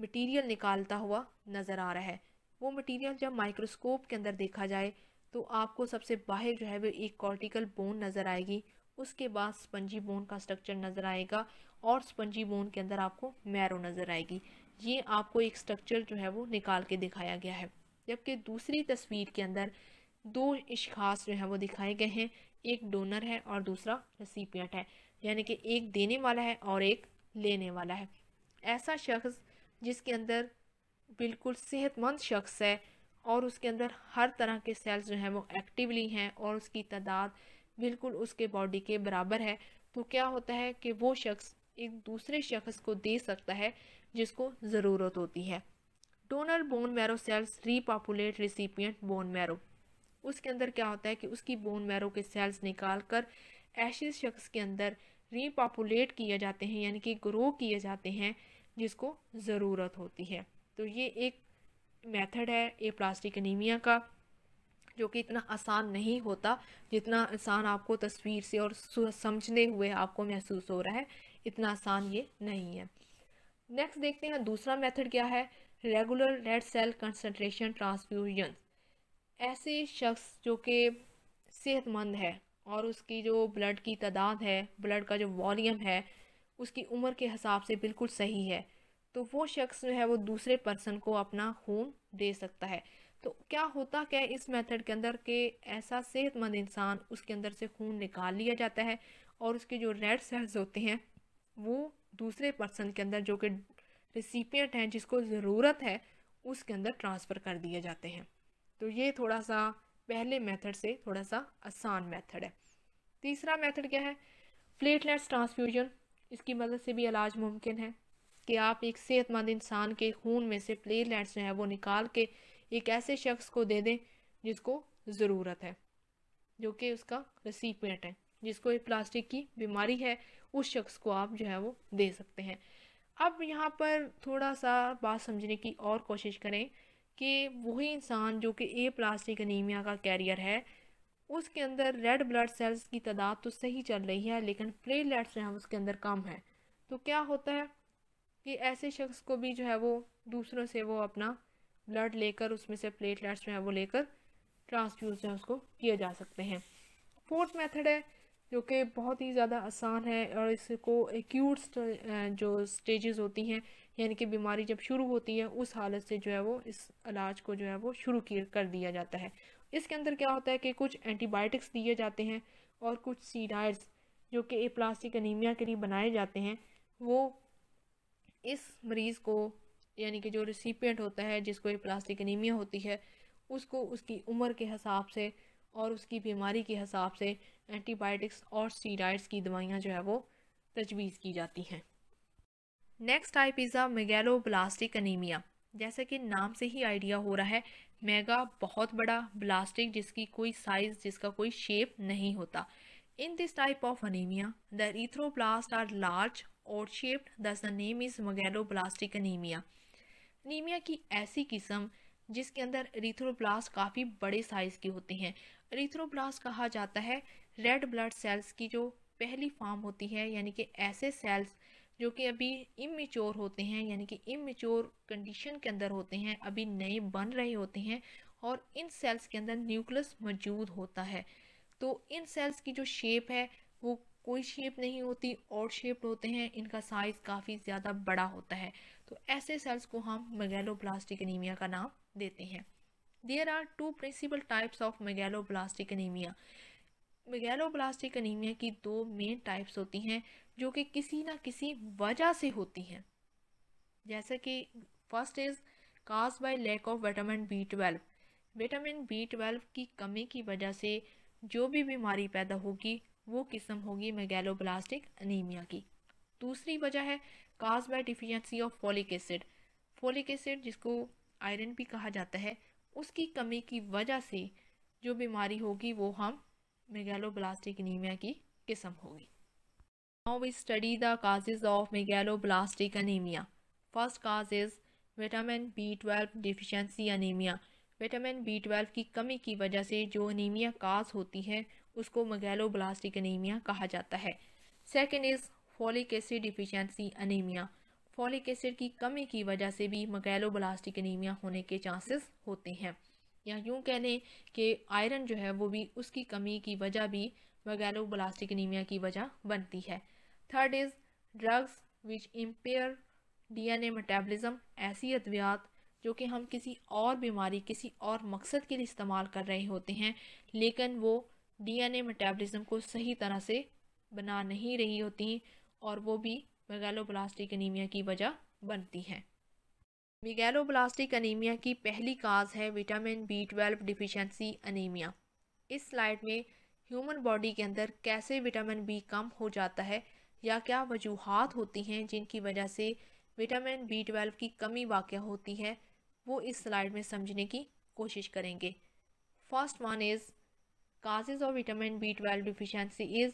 A: मटेरियल निकालता हुआ नज़र आ रहा है वो मटेरियल जब माइक्रोस्कोप के अंदर देखा जाए तो आपको सबसे बाहर जो है वो एक कॉर्टिकल बोन नज़र आएगी उसके बाद स्पंजी बोन का स्ट्रक्चर नज़र आएगा और स्पंजी बोन के अंदर आपको मैरो नज़र आएगी ये आपको एक स्ट्रक्चर जो है वो निकाल के दिखाया गया है जबकि दूसरी तस्वीर के अंदर दो इशखास जो है वो दिखाए गए हैं एक डोनर है और दूसरा रेसिपियट है यानी कि एक देने वाला है और एक लेने वाला है ऐसा शख्स जिसके अंदर बिल्कुल सेहतमंद शख्स है और उसके अंदर हर तरह के सेल्स जो हैं वो एक्टिवली हैं और उसकी तादाद बिल्कुल उसके बॉडी के बराबर है तो क्या होता है कि वो शख्स एक दूसरे शख्स को दे सकता है जिसको ज़रूरत होती है donor bone marrow cells repopulate recipient bone marrow उसके अंदर क्या होता है कि उसकी बोन मैरो के सेल्स निकाल कर ऐसे शख्स के अंदर रीपॉपुलेट किए जाते हैं यानी कि ग्रो किए जाते हैं जिसको ज़रूरत होती है तो ये एक मेथड है ए प्लास्टिक एनीमिया का जो कि इतना आसान नहीं होता जितना आसान आपको तस्वीर से और समझने हुए आपको महसूस हो रहा है इतना आसान ये नहीं है नेक्स्ट देखते हैं दूसरा मेथड क्या है regular red cell concentration transfusion ऐसे शख्स जो कि सेहतमंद है और उसकी जो ब्लड की तादाद है ब्लड का जो वॉल्यूम है उसकी उम्र के हिसाब से बिल्कुल सही है तो वो शख्स जो है वो दूसरे पर्सन को अपना खून दे सकता है तो क्या होता क्या है इस मेथड के अंदर के ऐसा सेहतमंद इंसान उसके अंदर से खून निकाल लिया जाता है और उसके जो रेड सेल्स होते हैं वो दूसरे पर्सन के अंदर जो कि रिसिपियट हैं जिसको ज़रूरत है उसके अंदर ट्रांसफ़र कर दिए जाते हैं तो ये थोड़ा सा पहले मेथड से थोड़ा सा आसान मेथड है तीसरा मेथड क्या है प्लेटलेट्स ट्रांसफ्यूजन इसकी मदद से भी इलाज मुमकिन है कि आप एक सेहतमंद इंसान के खून में से प्लेटलेट्स जो है वो निकाल के एक ऐसे शख्स को दे दें जिसको ज़रूरत है जो कि उसका रसीपेंट है जिसको ये प्लास्टिक की बीमारी है उस शख्स को आप जो है वो दे सकते हैं अब यहाँ पर थोड़ा सा बात समझने की और कोशिश करें कि वही इंसान जो कि ए प्लास्टिक अनीमिया का कैरियर है उसके अंदर रेड ब्लड सेल्स की तादाद तो सही चल रही है लेकिन प्लेटलेट्स हैं उसके अंदर कम है तो क्या होता है कि ऐसे शख्स को भी जो है वो दूसरों से वो अपना ब्लड लेकर उसमें से प्लेटलेट्स जो है वो लेकर ट्रांसफ्यूज है उसको किए जा सकते हैं फोर्थ मेथड है जो कि बहुत ही ज़्यादा आसान है और इसको एक्यूट जो स्टेजेस होती हैं यानी कि बीमारी जब शुरू होती है उस हालत से जो है वो इस इलाज को जो है वो शुरू कर दिया जाता है इसके अंदर क्या होता है कि कुछ एंटीबायोटिक्स दिए जाते हैं और कुछ सीडाइड्स जो कि प्लास्टिक अनीमिया के लिए बनाए जाते हैं वो इस मरीज़ को यानी कि जो रिसिपियंट होता है जिसको ये प्लास्टिक एनीमिया होती है उसको उसकी उम्र के हिसाब से और उसकी बीमारी के हिसाब से एंटीबायोटिक्स और स्टीराइड्स की दवाइयाँ जो है वो तजवीज़ की जाती हैं next type is a megaloblastic anaemia जैसे कि नाम से ही आइडिया हो रहा है मेगा बहुत बड़ा ब्लास्टिक जिसकी कोई साइज़ जिसका कोई शेप नहीं होता this type of anaemia the the are large और shaped thus the name is megaloblastic anaemia नीमिया की ऐसी किस्म जिसके अंदर रिथ्रोब्लास्ट काफ़ी बड़े साइज़ के होते हैं रिथ्रोब्लास्ट कहा जाता है रेड ब्लड सेल्स की जो पहली फॉर्म होती है यानी कि ऐसे सेल्स जो कि अभी इमेच्योर होते हैं यानी कि इमेच्योर कंडीशन के अंदर होते हैं अभी नए बन रहे होते हैं और इन सेल्स के अंदर न्यूक्लियस मौजूद होता है तो इन सेल्स की जो शेप है वो कोई शेप नहीं होती और शेप्ड होते हैं इनका साइज़ काफ़ी ज़्यादा बड़ा होता है तो ऐसे सेल्स को हम प्लास्टिक एनीमिया का नाम देते हैं there are two principal types of megaloblastic anaemia plastic anaemia की दो मेन टाइप्स होती हैं जो कि किसी ना किसी वजह से होती हैं जैसे कि first is cause by lack of vitamin B twelve vitamin B twelve की कमी की वजह से जो भी बीमारी पैदा होगी वो किस्म होगी प्लास्टिक अनीमिया की दूसरी वजह है cause by deficiency of folic acid folic acid जिसको आयरन भी कहा जाता है उसकी कमी की वजह से जो बीमारी होगी वो हम ब्लास्टिक अनीमिया की किस्म होगी now we study the causes of blastic anaemia first cause is vitamin B twelve deficiency anaemia vitamin B twelve की कमी की वजह से जो अनीमिया काज होती है उसको मगैलोब्लास्टिक अनीमिया कहा जाता है second is folic acid deficiency anaemia folic acid की कमी की वजह से भी मकैलोब्लास्टिक अनीमिया होने के चांसेस होते हैं या यूँ कह लें कि आयरन जो है वो भी उसकी कमी की वजह भी मगैलोब्लास्टिक अनीमिया की वजह बनती है third is drugs which impair DNA metabolism ऐसी अद्वियात जो कि हम किसी और बीमारी किसी और मकसद के लिए इस्तेमाल कर रहे होते हैं लेकिन वो डीएनए मेटाबॉलिज्म को सही तरह से बना नहीं रही होती और वो भी प्लास्टिक अनीमिया की वजह बनती हैं मिगेलोब्लास्टिक अनीमिया की पहली काज है vitamin B twelve deficiency anaemia इस स्लाइड में ह्यूमन बॉडी के अंदर कैसे विटामिन बी कम हो जाता है या क्या वजूहत होती हैं जिनकी वजह से विटामिन बी ट्वेल्व की कमी वाक़ होती है वो इस स्लाइड में समझने की कोशिश करेंगे first one is causes of vitamin B twelve deficiency is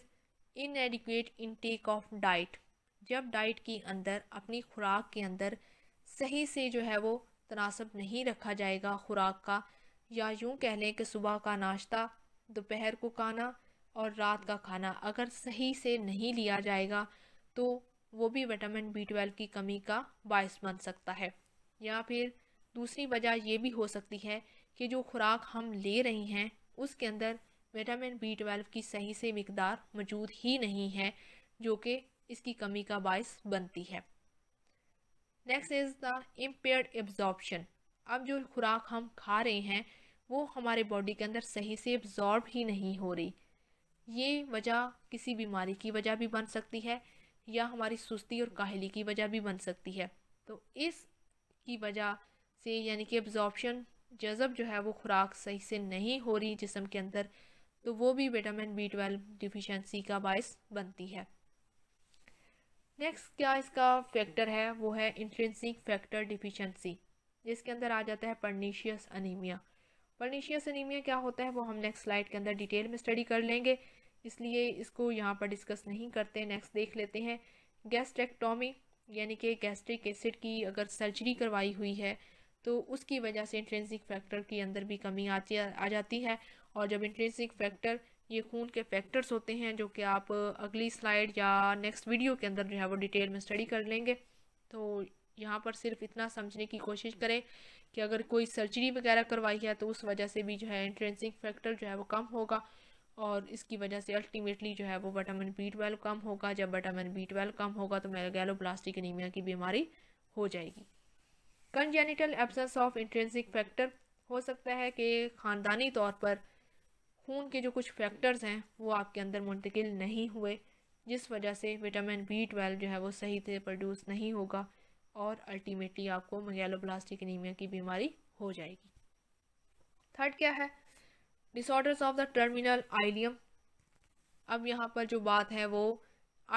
A: in intake of diet जब डाइट के अंदर अपनी खुराक के अंदर सही से जो है वो तनासब नहीं रखा जाएगा खुराक का या यूँ कह लें कि सुबह का नाश्ता दोपहर को खाना और रात का खाना अगर सही से नहीं लिया जाएगा तो वो भी विटामिन बी ट्वेल्व की कमी का बायस बन सकता है या फिर दूसरी वजह ये भी हो सकती है कि जो खुराक हम ले रही हैं उसके अंदर विटामिन बी ट्वेल्व की सही से मकदार मौजूद ही नहीं है जो कि इसकी कमी का बायस बनती है next is the impaired absorption अब जो खुराक हम खा रहे हैं वो हमारे बॉडी के अंदर सही से एब्जॉर्ब ही नहीं हो रही ये वजह किसी बीमारी की वजह भी बन सकती है या हमारी सुस्ती और काहली की वजह भी बन सकती है तो इस की वजह से यानी कि एब्जॉर्बशन जज़ब जो है वो खुराक सही से नहीं हो रही जिसम के अंदर तो वो भी विटामिन बी ट्वेल्व डिफिशेंसी का बायस बनती है नेक्स्ट क्या इसका फैक्टर है वो है इंट्रेंसिक फैक्टर डिफिशेंसी जिसके अंदर आ जाता है पर्नीशियस अनिमिया पर्नीशियस अनिमिया क्या होता है वो हम नेक्स्ट स्लाइड के अंदर डिटेल में स्टडी कर लेंगे इसलिए इसको यहाँ पर डिस्कस नहीं करते नेक्स्ट देख लेते हैं गैस्ट्रेक्टोमी यानी कि गैस्ट्रिक एसिड की अगर सर्जरी करवाई हुई है तो उसकी वजह से इंट्रेंसिक फैक्टर के अंदर भी कमी आती आ जाती है और जब इंट्रेंसिक फैक्टर ये खून के फैक्टर्स होते हैं जो कि आप अगली स्लाइड या नेक्स्ट वीडियो के अंदर जो है वो डिटेल में स्टडी कर लेंगे तो यहाँ पर सिर्फ इतना समझने की कोशिश करें कि अगर कोई सर्जरी वगैरह करवाई है तो उस वजह से भी जो है इंट्रेंसिक फैक्टर जो है वो कम होगा और इसकी वजह से अल्टीमेटली जो है वो विटामिन बी ट्वेल्व कम होगा जब वटामिन बी ट्वेल्व कम होगा तो प्लास्टिक एनीमिया की बीमारी हो जाएगी congenital absence of intrinsic factor हो सकता है कि ख़ानदानी तौर पर खून के जो कुछ फैक्टर्स हैं वो आपके अंदर मुंतकिल नहीं हुए जिस वजह से विटामिन बी ट्वेल्व जो है वो सही से प्रोड्यूस नहीं होगा और अल्टीमेटली आपको मगैलोब्लास्टिक एनीमिया की बीमारी हो जाएगी थर्ड क्या है disorders of the terminal ileum अब यहाँ पर जो बात है वो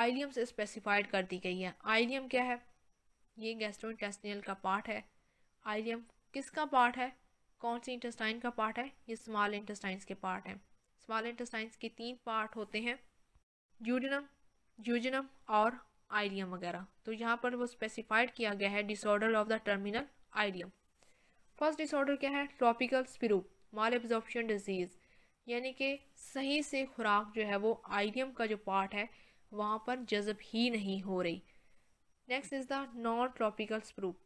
A: आइलियम से स्पेसिफाइड कर दी गई है आइलियम क्या है ये गैस्ट्रोइंटेस्टिनल का पार्ट है आइलियम किसका पार्ट है कौन सी इंटेस्टाइन का पार्ट है ये स्मॉल इंटेस्टाइंस के पार्ट हैं स्मॉल इंटेस्टाइंस के तीन पार्ट होते हैं यूरिनम यूजिनम और आइडियम वगैरह तो यहाँ पर वो स्पेसिफाइड किया गया है disorder of the terminal ileum first disorder क्या है tropical sprue malabsorption disease यानी कि सही से खुराक जो है वो आइडियम का जो पार्ट है वहाँ पर जज़ब ही नहीं हो रही next is the non tropical sprue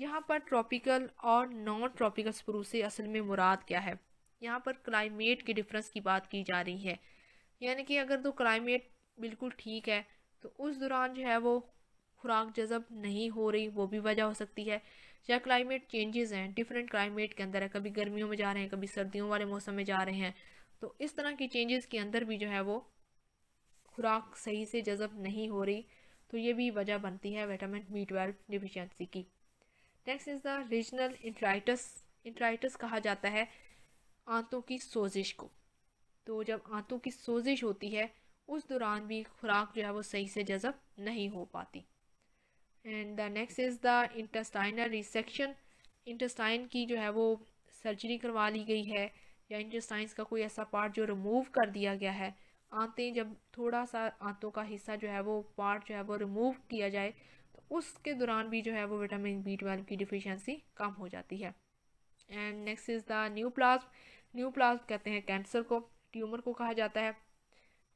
A: यहाँ पर ट्रॉपिकल और नॉन ट्रॉपिकल स्प्रूस से असल में मुराद क्या है यहाँ पर क्लाइमेट के डिफरेंस की बात की जा रही है यानी कि अगर तो क्लाइमेट बिल्कुल ठीक है तो उस दौरान जो है वो खुराक जज़ब नहीं हो रही वो भी वजह हो सकती है या क्लाइमेट चेंजेस हैं डिफरेंट क्लाइमेट के अंदर है कभी गर्मियों में जा रहे हैं कभी सर्दियों वाले मौसम में जा रहे हैं तो इस तरह की चेंजेस के अंदर भी जो है वो खुराक सही से जज़ब नहीं हो रही तो ये भी वजह बनती है विटामिन बी ट्वेल्व डिफिशेंसी की next is the regional enteritis enteritis कहा जाता है आंतों की सोजिश को तो जब आंतों की सोजिश होती है उस दौरान भी खुराक जो है वो सही से जज़ब नहीं हो पाती and the next is the intestinal resection intestine की जो है वो सर्जरी करवा ली गई है या इंटस्टाइंस का कोई ऐसा पार्ट जो रिमूव कर दिया गया है आंतें जब थोड़ा सा आंतों का हिस्सा जो है वो पार्ट जो है वो रिमूव किया जाए उसके दौरान भी जो है वो विटामिन बी ट्वेल्व की डिफिशेंसी कम हो जाती है and next is the neoplasm neoplasm कहते हैं कैंसर को ट्यूमर को कहा जाता है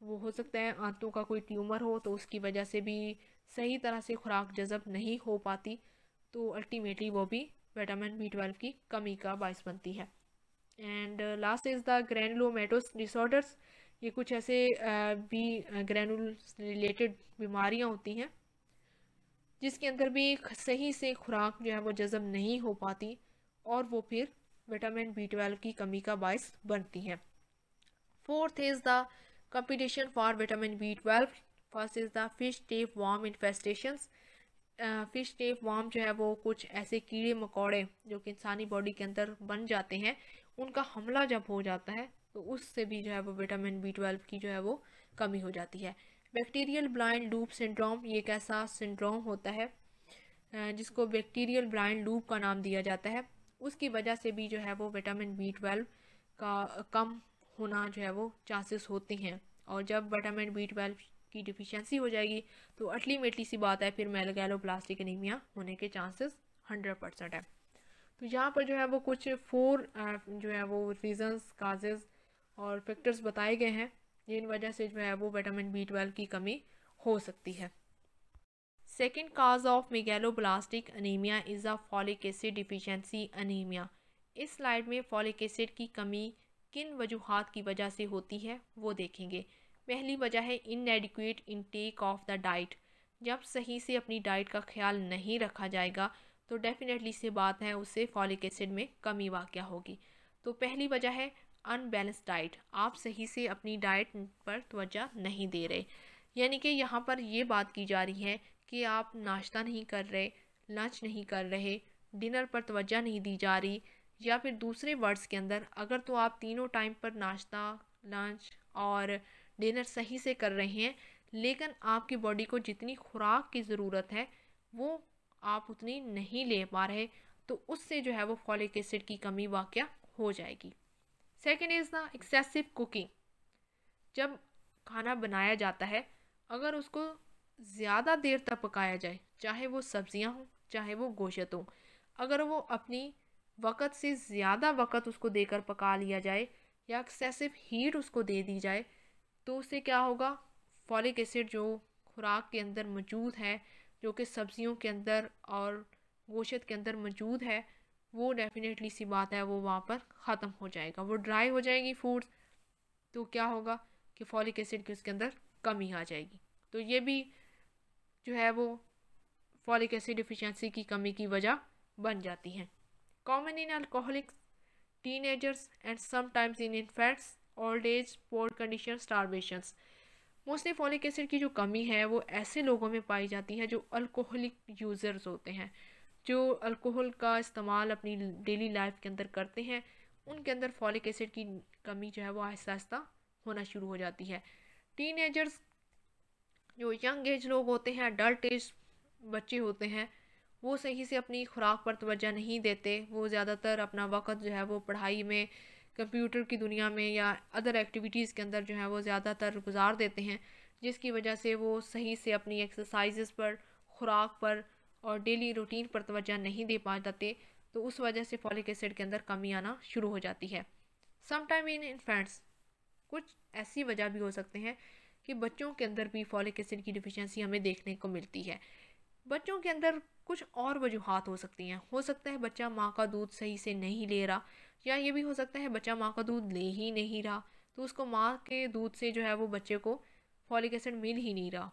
A: वो हो सकता है आंतों का कोई ट्यूमर हो तो उसकी वजह से भी सही तरह से खुराक जज़ब नहीं हो पाती तो अल्टीमेटली वो भी विटामिन बी ट्वेल्व की कमी का बायस बनती है and last is the granulomatous disorders ये कुछ ऐसे भी ग्रैनुल रिलेटेड बीमारियाँ होती हैं जिसके अंदर भी सही से खुराक जो है वो जज़ब नहीं हो पाती और वो फिर विटामिन बी ट्वेल्व की कमी का बायस बनती है fourth is the competition for vitamin B twelve first is the fish tapeworm infestations fish tape वाम जो है वो कुछ ऐसे कीड़े मकोड़े जो कि इंसानी बॉडी के अंदर बन जाते हैं उनका हमला जब हो जाता है तो उससे भी जो है वो विटामिन बी ट्वेल्व की जो है वो कमी हो जाती है बैक्टीरियल ब्लाइंड लूप सिंड्रोम ये एक ऐसा सिंड्रोम होता है जिसको बैक्टीरियल ब्लाइंड लूप का नाम दिया जाता है उसकी वजह से भी जो है वो विटामिन बी ट्वेल्व का कम होना जो है वो चांसेस होते हैं और जब विटामिन बी ट्वेल्व की डिफिशेंसी हो जाएगी तो अल्टीमेटली सी बात है फिर मेलगैलो प्लास्टिक एनीमिया होने के चांसेस हंड्रेड परसेंट है तो यहाँ पर जो है वो कुछ फोर जो है वो रीजंस काजेज़ और फैक्टर्स बताए गए हैं जिन वजह से जो है वो विटामिन बी ट्वेल्व की कमी हो सकती है second cause of blastic anaemia is a folic acid deficiency anaemia इस स्लाइड में फॉलिक एसिड की कमी किन वजूहत की वजह से होती है वो देखेंगे पहली वजह है inadequate intake of the diet जब सही से अपनी डाइट का ख्याल नहीं रखा जाएगा तो डेफिनेटली से बात है उससे फॉलिक एसिड में कमी वाक़ होगी तो पहली वजह है अनबैलेंस डाइट आप सही से अपनी डाइट पर तोजह नहीं दे रहे यानी कि यहाँ पर ये बात की जा रही है कि आप नाश्ता नहीं कर रहे लंच नहीं कर रहे डिनर पर तोज्जा नहीं दी जा रही या फिर दूसरे वर्ड्स के अंदर अगर तो आप तीनों टाइम पर नाश्ता लंच और डिनर सही से कर रहे हैं लेकिन आपकी बॉडी को जितनी खुराक की ज़रूरत है वो आप उतनी नहीं ले पा रहे तो उससे जो है वो फॉलिक एसिड की कमी वाक़ हो जाएगी सेकेंड इज़ ना एक्सेसिव कुकिंग जब खाना बनाया जाता है अगर उसको ज़्यादा देर तक पकाया जाए चाहे वो सब्ज़ियाँ हों चाहे वो गोशत हों अगर वो अपनी वक़्त से ज़्यादा वक़्त उसको देकर पका लिया जाए या एक्सेसिव हीट उसको दे दी जाए तो उससे क्या होगा फॉलिक एसिड जो खुराक के अंदर मौजूद है जो कि सब्ज़ियों के अंदर और गोश्त के अंदर मौजूद है वो डेफिनेटली सी बात है वो वहाँ पर ख़त्म हो जाएगा वो ड्राई हो जाएगी फूड्स तो क्या होगा कि फॉलिक एसिड की उसके अंदर कमी आ जाएगी तो ये भी जो है वो फॉलिक एसिड डिफिशेंसी की कमी की वजह बन जाती है common in alcoholics teenagers and sometimes in infants old age poor condition starvation mostly folic acid की जो कमी है वो ऐसे लोगों में पाई जाती है जो अल्कोहलिक यूज़र्स होते हैं जो अल्कोहल का इस्तेमाल अपनी डेली लाइफ के अंदर करते हैं उनके अंदर फॉलिक एसिड की कमी जो है वो आहिस्ता आहिस्ता होना शुरू हो जाती है टीन एजर्स जो यंग एज लोग होते हैं अडल्ट एज बच्चे होते हैं वो सही से अपनी खुराक पर तोज्जा नहीं देते वो ज़्यादातर अपना वक्त जो है वो पढ़ाई में कंप्यूटर की दुनिया में या अदर एक्टिविटीज़ के अंदर जो है वो ज़्यादातर गुजार देते हैं जिसकी वजह से वो सही से अपनी एक्सरसाइज़ पर खुराक पर और डेली रूटीन पर तोज्जा नहीं दे पा जाते तो उस वजह से फॉलिक एसिड के अंदर कमी आना शुरू हो जाती है समटाइम इन इन्फेंट्स कुछ ऐसी वजह भी हो सकते हैं कि बच्चों के अंदर भी फॉलिक एसिड की डिफिशेंसी हमें देखने को मिलती है बच्चों के अंदर कुछ और वजूहत हो सकती हैं हो सकता है बच्चा माँ का दूध सही से नहीं ले रहा या ये भी हो सकता है बच्चा माँ का दूध ले ही नहीं रहा तो उसको माँ के दूध से जो है वो बच्चे को फॉलिक एसिड मिल ही नहीं रहा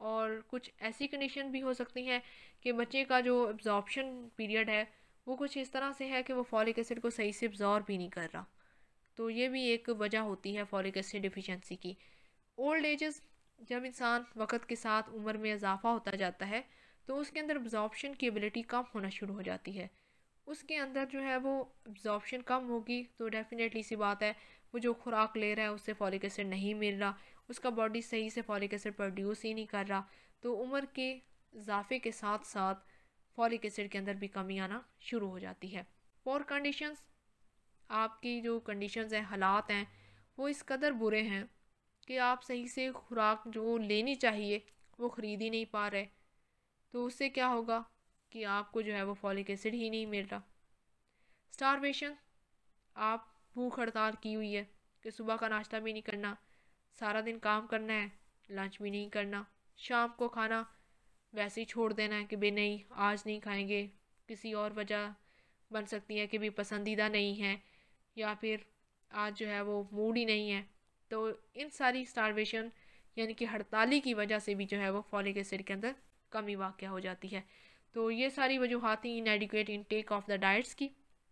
A: और कुछ ऐसी कंडीशन भी हो सकती हैं कि बच्चे का जो एब्जॉर्बशन पीरियड है वो कुछ इस तरह से है कि वो फॉलिक एसिड को सही से एब्जॉर्ब भी नहीं कर रहा तो ये भी एक वजह होती है फॉलिक एसिड डिफिशेंसी की ओल्ड एजेस जब इंसान वक्त के साथ उम्र में इजाफा होता जाता है तो उसके अंदर एब्जॉर्बशन की एबिलिटी कम होना शुरू हो जाती है उसके अंदर जो है वो एब्जॉर्बशन कम होगी तो डेफिनेटली सी बात है वो जो खुराक ले रहा है उससे फॉलिक एसिड नहीं मिल रहा उसका बॉडी सही से फॉलिक एसिड प्रोड्यूस ही नहीं कर रहा तो उम्र के इजाफे के साथ साथ फॉलिक एसिड के अंदर भी कमी आना शुरू हो जाती है और कंडीशंस आपकी जो कंडीशंस हैं हालात हैं वो इस कदर बुरे हैं कि आप सही से खुराक जो लेनी चाहिए वो ख़रीद ही नहीं पा रहे तो उससे क्या होगा कि आपको जो है वो फॉलिक एसिड ही नहीं मिल रहा स्टारवेशन आप भूख हड़ताल की हुई है कि सुबह का नाश्ता भी नहीं करना सारा दिन काम करना है लंच भी नहीं करना शाम को खाना वैसे ही छोड़ देना है कि भाई नहीं आज नहीं खाएंगे किसी और वजह बन सकती है कि भी पसंदीदा नहीं है या फिर आज जो है वो मूड ही नहीं है तो इन सारी स्टारवेशन यानी कि हड़ताली की वजह से भी जो है वो फॉलिक एसिड के अंदर कमी वाक़ हो जाती है तो ये सारी वजूहत ही inadequate intake of the diets की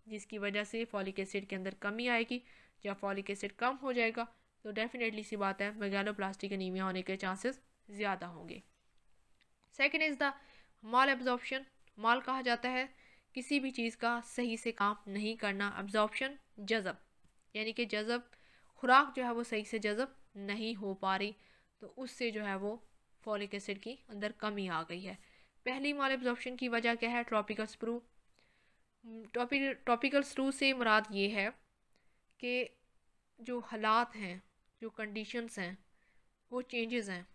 A: जिसकी वजह से फॉलिक एसिड के अंदर कमी आएगी या फॉलिक एसिड कम हो जाएगा तो डेफिनेटली सी बात है मेगालोप्लास्टिक एनीमिया होने के चांसेस ज़्यादा होंगे second is the malabsorption mal कहा जाता है किसी भी चीज़ का सही से काम नहीं करना एब्जॉर्प्शन जज़ब यानी कि जज़ब खुराक जो है वो सही से जज़ब नहीं हो पा रही तो उससे जो है वो फॉलिक एसिड की अंदर कमी आ गई है पहली मॉल एब्जॉर्प्शन की वजह क्या है ट्रॉपिकल स्प्रू टॉपिकल स्प्रू से मुराद ये है कि जो हालात हैं जो कंडीशंस हैं वो चेंजेस हैं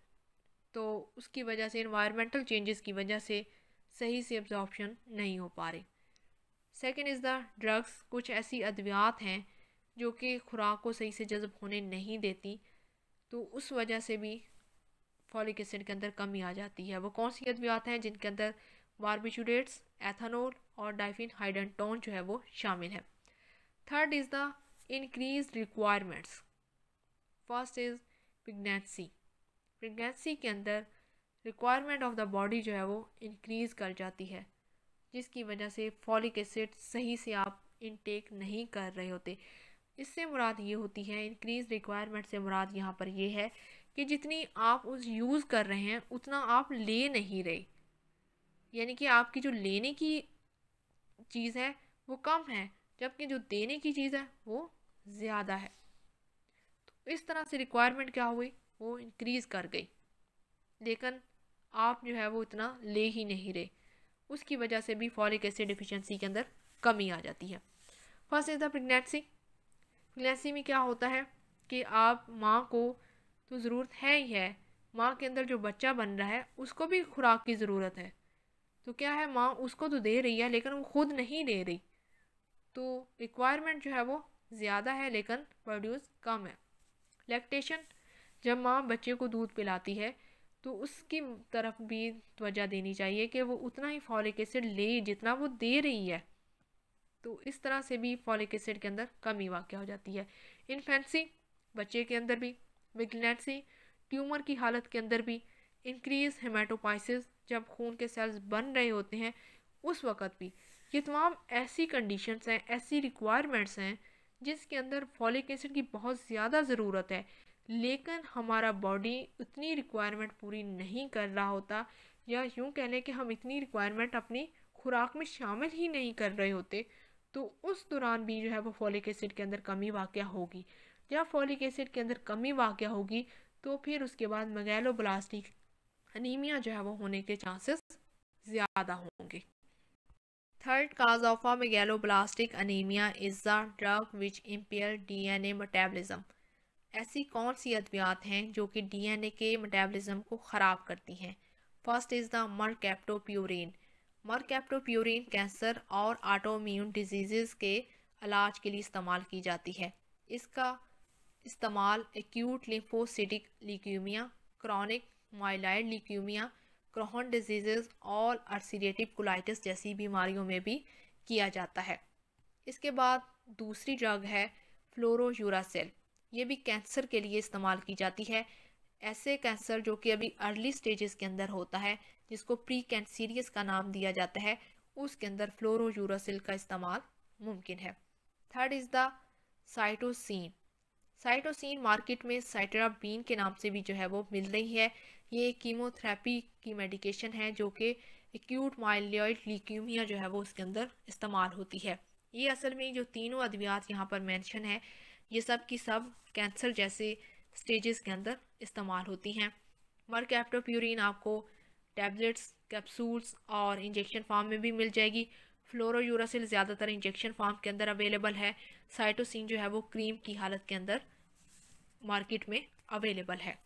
A: तो उसकी वजह से इन्वायरमेंटल चेंजेस की वजह से सही से एब्जॉर्बशन नहीं हो पा रही सेकेंड इज़ द ड्रग्स कुछ ऐसी अद्वियात हैं जो कि खुराक को सही से जज़ब होने नहीं देती तो उस वजह से भी फॉलिक एसिड के अंदर कमी आ जाती है वो कौन सी अद्वियात हैं जिनके अंदर बारबिचूडेट्स एथानोल और डाइफिन हाइडन जो है वो शामिल है third is the increase requirements first is pregnancy pregnancy के अंदर रिक्वायरमेंट ऑफ द बॉडी जो है वो इंक्रीज़ कर जाती है जिसकी वजह से फॉलिक एसिड सही से आप इनटेक नहीं कर रहे होते इससे मुराद ये होती है इंक्रीज रिक्वायरमेंट से मुराद यहाँ पर ये है कि जितनी आप उस यूज़ कर रहे हैं उतना आप ले नहीं रहे यानी कि आपकी जो लेने की चीज़ है वो कम है जबकि जो देने की चीज़ है वो ज़्यादा है तो इस तरह से रिक्वायरमेंट क्या हुई वो इंक्रीज़ कर गई लेकिन आप जो है वो इतना ले ही नहीं रहे उसकी वजह से भी फॉलिक एसिड डिफिशेंसी के अंदर कमी आ जाती है first is the pregnancy pregnancy में क्या होता है कि आप माँ को तो ज़रूरत है ही है माँ के अंदर जो बच्चा बन रहा है उसको भी खुराक की ज़रूरत है तो क्या है माँ उसको तो दे रही है लेकिन वो खुद नहीं दे रही तो रिक्वायरमेंट जो है वो ज़्यादा है लेकिन प्रोड्यूस कम है लैक्टेशन जब माँ बच्चे को दूध पिलाती है तो उसकी तरफ भी तोजह देनी चाहिए कि वो उतना ही फॉलिक एसिड ले जितना वो दे रही है तो इस तरह से भी फॉलिक एसिड के अंदर कमी वाक़ हो जाती है इन्फेंसी बच्चे के अंदर भी विग्नेंसी ट्यूमर की हालत के अंदर भी इंक्रीज हेमाटोपाइसिस जब खून के सेल्स बन रहे होते हैं उस वक़्त भी ये तमाम ऐसी कंडीशंस हैं ऐसी रिक्वायरमेंट्स हैं जिसके अंदर फॉलिक एसिड की बहुत ज़्यादा ज़रूरत है लेकिन हमारा बॉडी उतनी रिक्वायरमेंट पूरी नहीं कर रहा होता या यूँ कह लें कि हम इतनी रिक्वायरमेंट अपनी खुराक में शामिल ही नहीं कर रहे होते तो उस दौरान भी जो है वो फॉलिक एसिड के अंदर कमी वाक़ होगी जब फॉलिक एसिड के अंदर कमी वाक़ होगी तो फिर उसके बाद मगैलोब्लास्टिक अनीमिया जो है वो होने के चांसेस ज़्यादा होंगे Third cause anaemia is the drug which drug D N A metabolism. ऐसी कौन सी अद्वियात हैं जो कि डीएनए के मेटाबॉलिज्म को ख़राब करती हैं first is the mercaptopurine mercaptopurine cancer और आटोम्यून डिजीज़ के इलाज के लिए इस्तेमाल की जाती है इसका इस्तेमाल acute lymphocytic leukaemia chronic myeloid leukaemia Crohn disease और अर्सीडेटिव कोलाइटिस जैसी बीमारियों में भी किया जाता है इसके बाद दूसरी ड्रग है फ्लोरोयूरासेल ये भी कैंसर के लिए इस्तेमाल की जाती है ऐसे कैंसर जो कि अभी अर्ली स्टेजेस के अंदर होता है जिसको प्री कैंसीरियस का नाम दिया जाता है उसके अंदर फ्लोरोयूरासिल का इस्तेमाल मुमकिन है third is the cytosine cytosine market में साइटराबीन के नाम से भी जो है वो मिल रही है ये कीमोथेरेपी की मेडिकेशन है जो कि एक्यूट माइलॉइड लीक्यूमिया जो है वो उसके अंदर इस्तेमाल होती है ये असल में जो तीनों अद्वियात यहाँ पर मेंशन है ये सब की सब कैंसर जैसे स्टेजेस के अंदर इस्तेमाल होती हैं मरकैप्टोप्यूरिन आपको टैबलेट्स कैप्सूल्स और इंजेक्शन फॉर्म में भी मिल जाएगी फ्लोरोयूरासिल ज़्यादातर इंजेक्शन फॉर्म के अंदर अवेलेबल है साइटोसिन जो है वो क्रीम की हालत के अंदर मार्केट में अवेलेबल है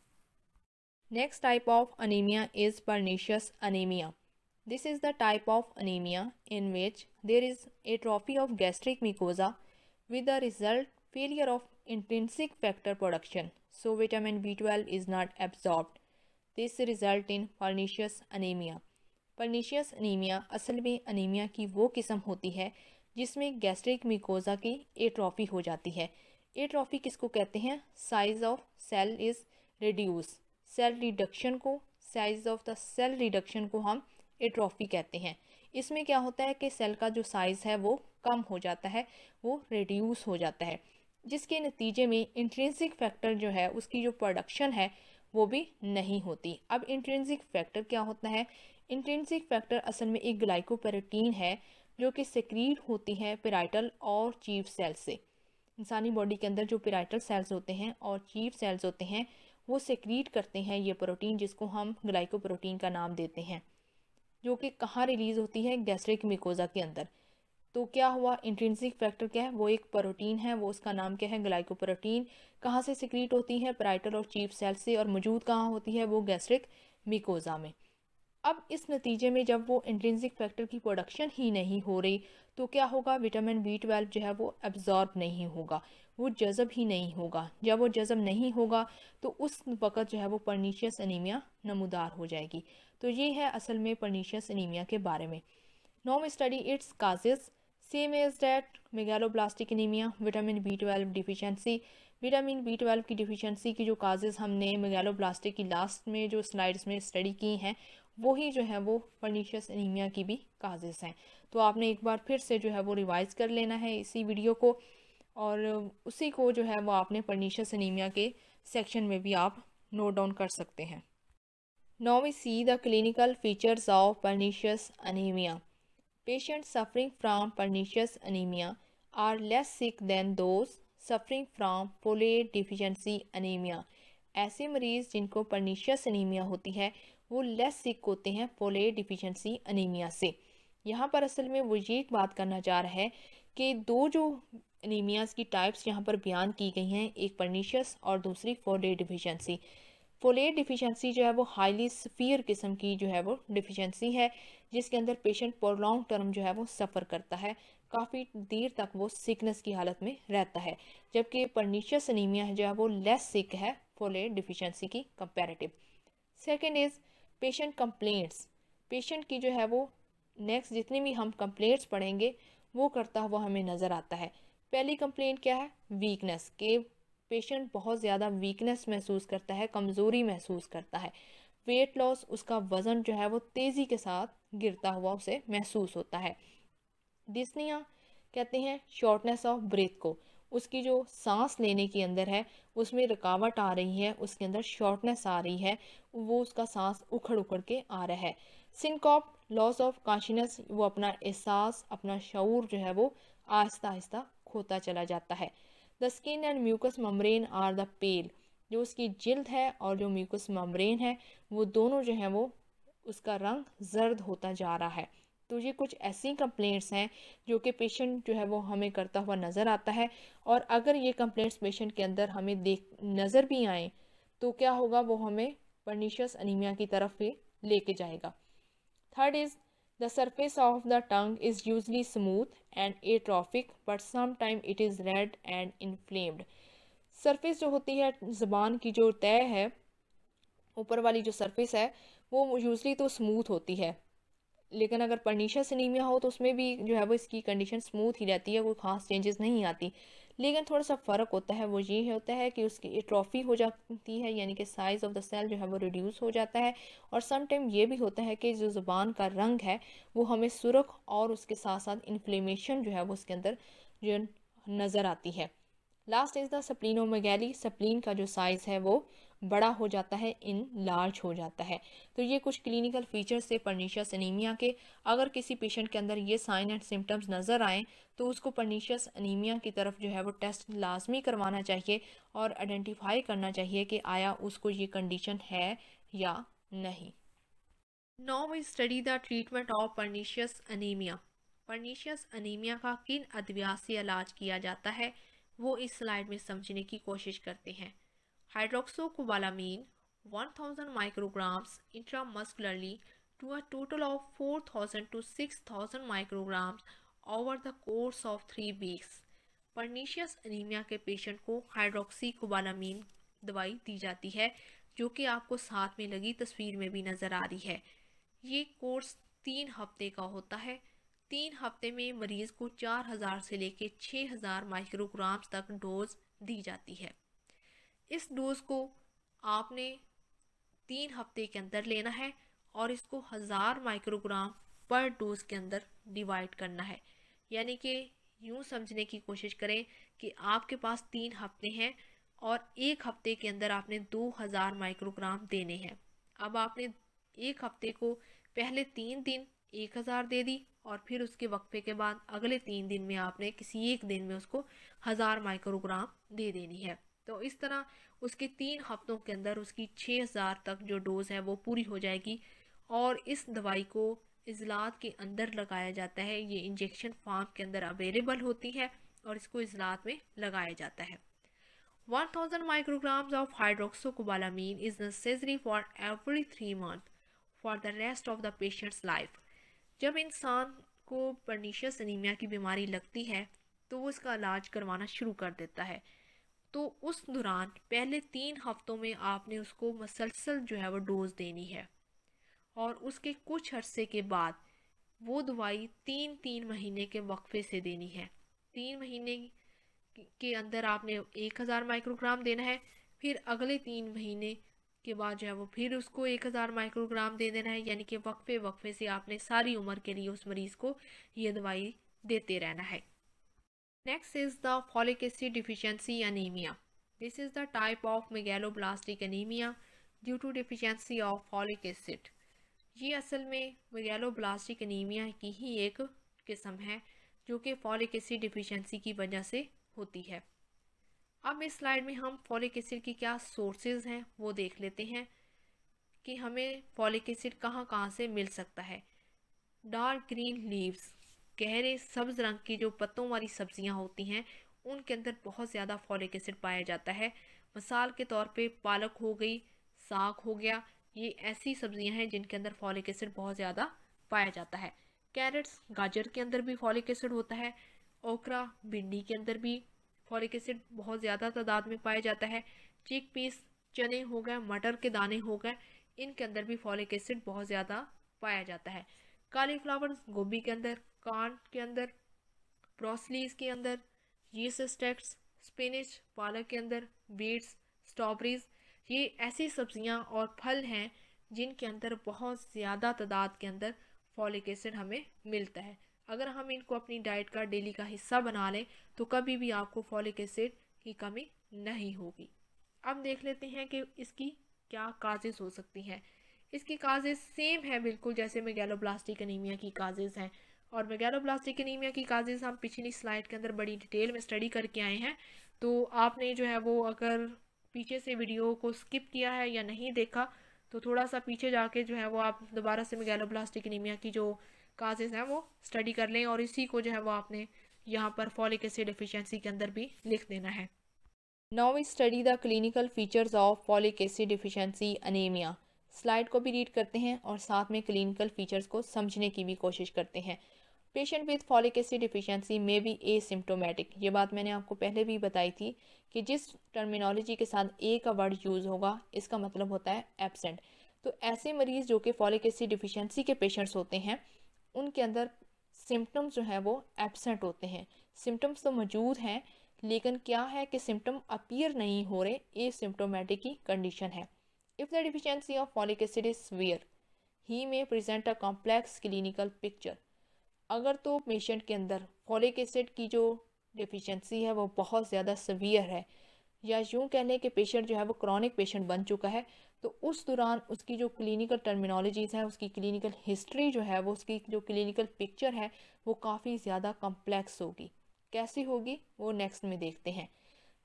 A: Next type of anemia is pernicious anemia. This is the type of anemia in which there is atrophy of gastric mucosa with the result failure of intrinsic factor production. So vitamin B12 is not absorbed. This result in pernicious anemia. Pernicious anaemia असल में anaemia की वो किस्म होती है जिसमें gastric mucosa की atrophy हो जाती है एट्रॉफी किसको कहते हैं size of cell is reduce cell reduction को size of the cell reduction को हम एट्रॉफी कहते हैं इसमें क्या होता है कि सेल का जो साइज़ है वो कम हो जाता है वो रिड्यूस हो जाता है जिसके नतीजे में इंट्रेंसिक फैक्टर जो है उसकी जो प्रोडक्शन है वो भी नहीं होती अब इंट्रेंसिक फैक्टर क्या होता है इंट्रेंसिक फैक्टर असल में एक ग्लाइकोपेरोटीन है जो कि सक्रीट होती है पिराइटल और चीफ सेल से इंसानी बॉडी के अंदर जो पिराइटल सेल्स होते हैं और चीफ सेल्स होते हैं वो सेक्रीट करते हैं ये प्रोटीन जिसको हम ग्लाइकोप्रोटीन का नाम देते हैं जो कि कहाँ रिलीज़ होती है गैस्ट्रिक मिकोज़ा के अंदर तो क्या हुआ इंट्रेंसिक फैक्टर क्या है वो एक प्रोटीन है वो उसका नाम क्या है ग्लाइकोप्रोटीन कहाँ से सिक्रीट होती है पराइटल और चीफ सेल से और मौजूद कहाँ होती है वो गैस्ट्रिक मिकोज़ा में अब इस नतीजे में जब वो इंट्रेंसिक फैक्टर की प्रोडक्शन ही नहीं हो रही तो क्या होगा विटामिन बी ट्वेल्व जो है वो एब्जॉर्ब नहीं होगा वो जज़ब ही नहीं होगा जब वो जज़ब नहीं होगा तो उस वक़्त जो है वो परनीशियस अनीमिया नमदार हो जाएगी तो ये है असल में परनीशियस अनिमिया के बारे में now study its causes same as that megaloblastic anaemia vitamin B twelve deficiency vitamin B twelve की डिफिशेंसी की जो काजेज़ हमने मेगालोब्लास्टिक की लास्ट में जो स्लाइड्स में स्टडी की हैं वही जो है वो फर्नीशियस एनीमिया की भी काजेस हैं तो आपने एक बार फिर से जो है वो रिवाइज़ कर लेना है इसी वीडियो को और उसी को जो है वो आपने फर्नीशियस एनीमिया के सेक्शन में भी आप नोट डाउन कर सकते हैं now we see the clinical features of pernicious anaemia patient suffering from pernicious anaemia are less sick than those suffering from folate deficiency anaemia ऐसे मरीज जिनको पर्नीशियस अनिमिया होती है वो लेस सिक होते हैं फोलेट डिफिशेंसी अनीमिया से यहाँ पर असल में वो ये बात करना चाह रहा है कि दो जो अनीमियाज़ की टाइप्स यहाँ पर बयान की गई हैं एक परनीशियस और दूसरी फोलेट डिफिशेंसी फोलेट डिफिशेंसी जो है वो हाईली सफ़ियर किस्म की जो है वो डिफिशेंसी है जिसके अंदर पेशेंट प्रोलॉन्ग टर्म जो है वो सफ़र करता है काफ़ी देर तक वो सिकनेस की हालत में रहता है जबकि परनीशियस अनीमिया जो है वो लेस सिक है फोलेट डिफिशेंसी की comparative second is patient complaints patient की जो है वो नेक्स्ट जितनी भी हम कंप्लेंट्स पढ़ेंगे वो करता हुआ हमें नज़र आता है पहली कंप्लेंट क्या है वीकनेस के पेशेंट बहुत ज़्यादा वीकनेस महसूस करता है कमज़ोरी महसूस करता है वेट लॉस उसका वज़न जो है वो तेज़ी के साथ गिरता हुआ उसे महसूस होता है डिस्निया कहते हैं शॉर्टनेस ऑफ ब्रेथ को उसकी जो सांस लेने के अंदर है उसमें रुकावट आ रही है उसके अंदर शॉर्टनेस आ रही है वो उसका सांस उखड़ उखड़ के आ रहा है सिंकॉप लॉस ऑफ कॉन्शियनेस वो अपना एहसास अपना शूर जो है वो आहिस्ता आहिस्ता खोता चला जाता है the skin and mucous membrane are the pale जो उसकी जिल्द है और जो म्यूकस ममरेन है वो दोनों जो है वो उसका रंग जर्द होता जा रहा है तो ये कुछ ऐसी कंप्लेंट्स हैं जो कि पेशेंट जो है वो हमें करता हुआ नज़र आता है और अगर ये कंप्लेंट्स पेशेंट के अंदर हमें देख नज़र भी आए तो क्या होगा वो हमें पर्निशस अनीमिया की तरफ भी लेके जाएगा third is the surface of the tongue is usually smooth and atrophic but sometime it is red and inflamed surface जो होती है ज़बान की जो तय है ऊपर वाली जो सरफेस है वो यूजली तो स्मूथ होती है लेकिन अगर पर्नीशियस एनीमिया हो तो उसमें भी जो है वो इसकी कंडीशन स्मूथ ही रहती है कोई खास चेंजेस नहीं आती लेकिन थोड़ा सा फ़र्क होता है वो ये होता है कि उसकी एट्रॉफी हो जाती है यानी कि साइज़ ऑफ द सेल जो है वो रिड्यूस हो जाता है और सम टाइम ये भी होता है कि जो ज़ुबान का रंग है वो हमें सुरख और उसके साथ साथ इन्फ्लेमेशन जो है वो उसके अंदर जो नज़र आती है last is the splenomegaly spleen का जो साइज़ है वो बड़ा हो जाता है इन लार्ज हो जाता है तो ये कुछ क्लिनिकल फीचर्स थे परनीशियस एनीमिया के अगर किसी पेशेंट के अंदर ये साइन एंड सिम्टम्स नज़र आएँ तो उसको परनीशियस एनीमिया की तरफ जो है वो टेस्ट लाजमी करवाना चाहिए और आइडेंटिफाई करना चाहिए कि आया उसको ये कंडीशन है या नहीं now we study the treatment of pernicious anaemia pernicious anaemia का किन अद्वियात से इलाज किया जाता है वो इस स्लाइड में समझने की कोशिश करते हैं hydroxycobalamine 1000 micrograms intramuscularly to a total of 4000 to 6000 micrograms over the course of three weeks pernicious anaemia के पेशेंट को हाइड्रोक्सी कोबालामीन दवाई दी जाती है जो कि आपको साथ में लगी तस्वीर में भी नज़र आ रही है ये कोर्स तीन हफ्ते का होता है तीन हफ्ते में मरीज़ को चार हजार से लेकर हजार माइक्रोग्राम तक डोज दी जाती है इस डोज को आपने तीन हफ्ते के अंदर लेना है और इसको हज़ार माइक्रोग्राम पर डोज के अंदर डिवाइड करना है यानी कि यूँ समझने की कोशिश करें कि आपके पास तीन हफ्ते हैं और एक हफ्ते के अंदर आपने दो हज़ार माइक्रोग्राम देने हैं अब आपने एक हफ्ते को पहले तीन दिन एक हज़ार दे दी और फिर उसके वक्फे के बाद अगले तीन दिन में आपने किसी एक दिन में उसको हज़ार माइक्रोग्राम दे देनी है तो इस तरह उसके तीन हफ्तों के अंदर उसकी छः हज़ार तक जो डोज़ है वो पूरी हो जाएगी और इस दवाई को इजलात के अंदर लगाया जाता है ये इंजेक्शन फार्म के अंदर अवेलेबल होती है और इसको इजलात में लगाया जाता है 1000 thousand micrograms of hydroxocobalamin is necessary for every three month for the rest of the patient's life जब इंसान को पर्नीशियस एनीमिया की बीमारी लगती है तो वो इसका इलाज करवाना शुरू कर देता है तो उस दौरान पहले तीन हफ्तों में आपने उसको मसलसल जो है वो डोज़ देनी है और उसके कुछ अरसे के बाद वो दवाई तीन तीन महीने के वक्फे से देनी है तीन महीने के अंदर आपने एक हज़ार माइक्रोग्राम देना है फिर अगले तीन महीने के बाद जो है वो फिर उसको एक हज़ार माइक्रोग्राम दे देना है यानी कि वक्फे वक्फे से आपने सारी उम्र के लिए उस मरीज़ को ये दवाई देते रहना है next is the folic acid deficiency anemia. This is the type of megaloblastic anemia due to deficiency of folic acid ये असल में मेगेलोब्लास्टिक अनीमिया की ही एक किस्म है जो कि फॉलिक एसिड डिफिशियंसी की वजह से होती है अब इस स्लाइड में हम फॉलिक एसिड की क्या सोर्सेज हैं वो देख लेते हैं कि हमें फॉलिक एसिड कहाँ कहाँ से मिल सकता है डार्क ग्रीन लीव्स गहरे सब्ज़ रंग की जो पत्तों वाली सब्ज़ियाँ होती हैं उनके अंदर बहुत ज़्यादा फॉलिक एसिड पाया जाता है मसाल के तौर पे पालक हो गई साग हो गया ये ऐसी सब्ज़ियाँ हैं जिनके अंदर फॉलिक एसिड बहुत ज़्यादा पाया जाता है कैरेट्स गाजर के अंदर भी फॉलिक एसिड होता है ओकरा भिंडी के अंदर भी फॉलिक एसिड बहुत ज़्यादा तादाद में पाया जाता है चिक पीस चने हो गए मटर के दाने हो गए इनके अंदर भी फॉलिक एसिड बहुत ज़्यादा पाया जाता है कालीफ्लावर गोभी के अंदर कांट के अंदर प्रोसलीस के अंदर यीस स्टेक्स पालक के अंदर बीट्स स्ट्रॉबेरीज ये ऐसी सब्जियां और फल हैं जिनके अंदर बहुत ज़्यादा तादाद के अंदर फॉलिक एसिड हमें मिलता है अगर हम इनको अपनी डाइट का डेली का हिस्सा बना लें तो कभी भी आपको फॉलिक एसिड की कमी नहीं होगी अब देख लेते हैं कि इसकी क्या काजेज़ हो सकती हैं इसकी काजेज़ सेम है बिल्कुल जैसे मेगेलोब्लास्टिक एनीमिया की काजेज़ हैं और प्लास्टिक एनीमिया की काजेज़ हम पिछली स्लाइड के अंदर बड़ी डिटेल में स्टडी करके आए हैं तो आपने जो है वो अगर पीछे से वीडियो को स्किप किया है या नहीं देखा तो थोड़ा सा पीछे जाके जो है वो आप दोबारा से प्लास्टिक एनीमिया की जो काजेज़ हैं वो स्टडी कर लें और इसी को जो है वो आपने यहाँ पर फॉलिक एसिड डिफिशियंसी के अंदर भी लिख देना है now we study the clinical features of folic acid deficiency anaemia slide को भी रीड करते हैं और साथ में क्लिनिकल फीचर्स को समझने की भी कोशिश करते हैं patient with folic acid deficiency में भी ए सिम्टोमेटिक ये बात मैंने आपको पहले भी बताई थी कि जिस टर्मिनोलॉजी के साथ ए का वर्ड यूज़ होगा इसका मतलब होता है एबसेंट तो ऐसे मरीज़ जो कि फॉलिक एसिड डिफिशेंसी के पेशेंट्स होते हैं उनके अंदर सिम्टम्स जो हैं वो एबसेंट होते हैं सिम्टम्स तो मौजूद हैं लेकिन क्या है कि सिम्टम अपीयर नहीं हो रहे ए सिम्टोमेटिक की कंडीशन है if the deficiency of folic acid is severe he may present a complex clinical picture अगर तो पेशेंट के अंदर फॉलिक एसिड की जो डिफिशेंसी है वो बहुत ज़्यादा सवियर है या यूँ कह लें कि पेशेंट जो है वो क्रॉनिक पेशेंट बन चुका है तो उस दौरान उसकी जो क्लिनिकल टर्मिनोलॉजीज़ हैं उसकी क्लिनिकल हिस्ट्री जो है वो उसकी जो क्लिनिकल पिक्चर है वो काफ़ी ज़्यादा कम्प्लेक्स होगी कैसी होगी वो नेक्स्ट में देखते हैं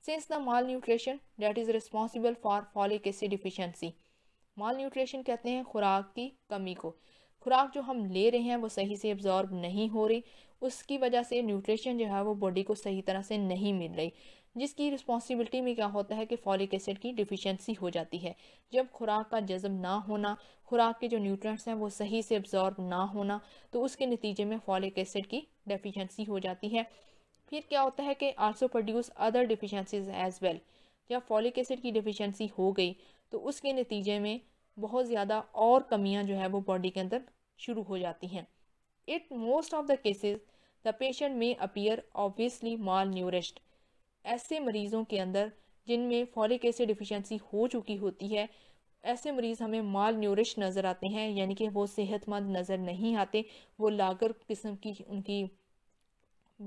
A: since the malnutrition that is responsible for folic acid deficiency malnutrition कहते हैं खुराक की कमी को खुराक जो हम ले रहे हैं वो सही से एब्जॉर्ब नहीं हो रही उसकी वजह से न्यूट्रिशन जो है वो बॉडी को सही तरह से नहीं मिल रही जिसकी रिस्पॉन्सिबिलिटी में क्या होता है कि फॉलिक एसिड की डिफिशेंसी हो जाती है जब खुराक का जज्ब ना होना खुराक के जो न्यूट्रिएंट्स हैं वो सही से एब्जॉर्ब ना होना तो उसके नतीजे में फॉलिक एसिड की डिफिशेंसी हो जाती है फिर क्या होता है कि also produce other deficiencies as well जब फॉलिक एसिड की डिफिशेंसी हो गई तो उसके नतीजे में बहुत ज़्यादा और कमियाँ जो है वो बॉडी के अंदर शुरू हो जाती हैं it most of the cases the patient में अपीयर ऑब्वियसली माल न्यूरिश्ड ऐसे मरीज़ों के अंदर जिनमें फॉलिक एसिड डिफिशेंसी हो चुकी होती है ऐसे मरीज़ हमें माल न्यूरिश नज़र आते हैं यानी कि वो सेहतमंद नज़र नहीं आते वो लागर किस्म की उनकी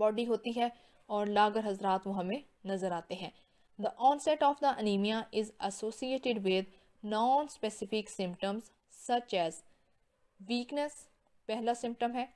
A: बॉडी होती है और लागर हजरात वो हमें नज़र आते हैं the onset of the anaemia is associated with nonspecific symptoms such as weakness पहला सिम्टम है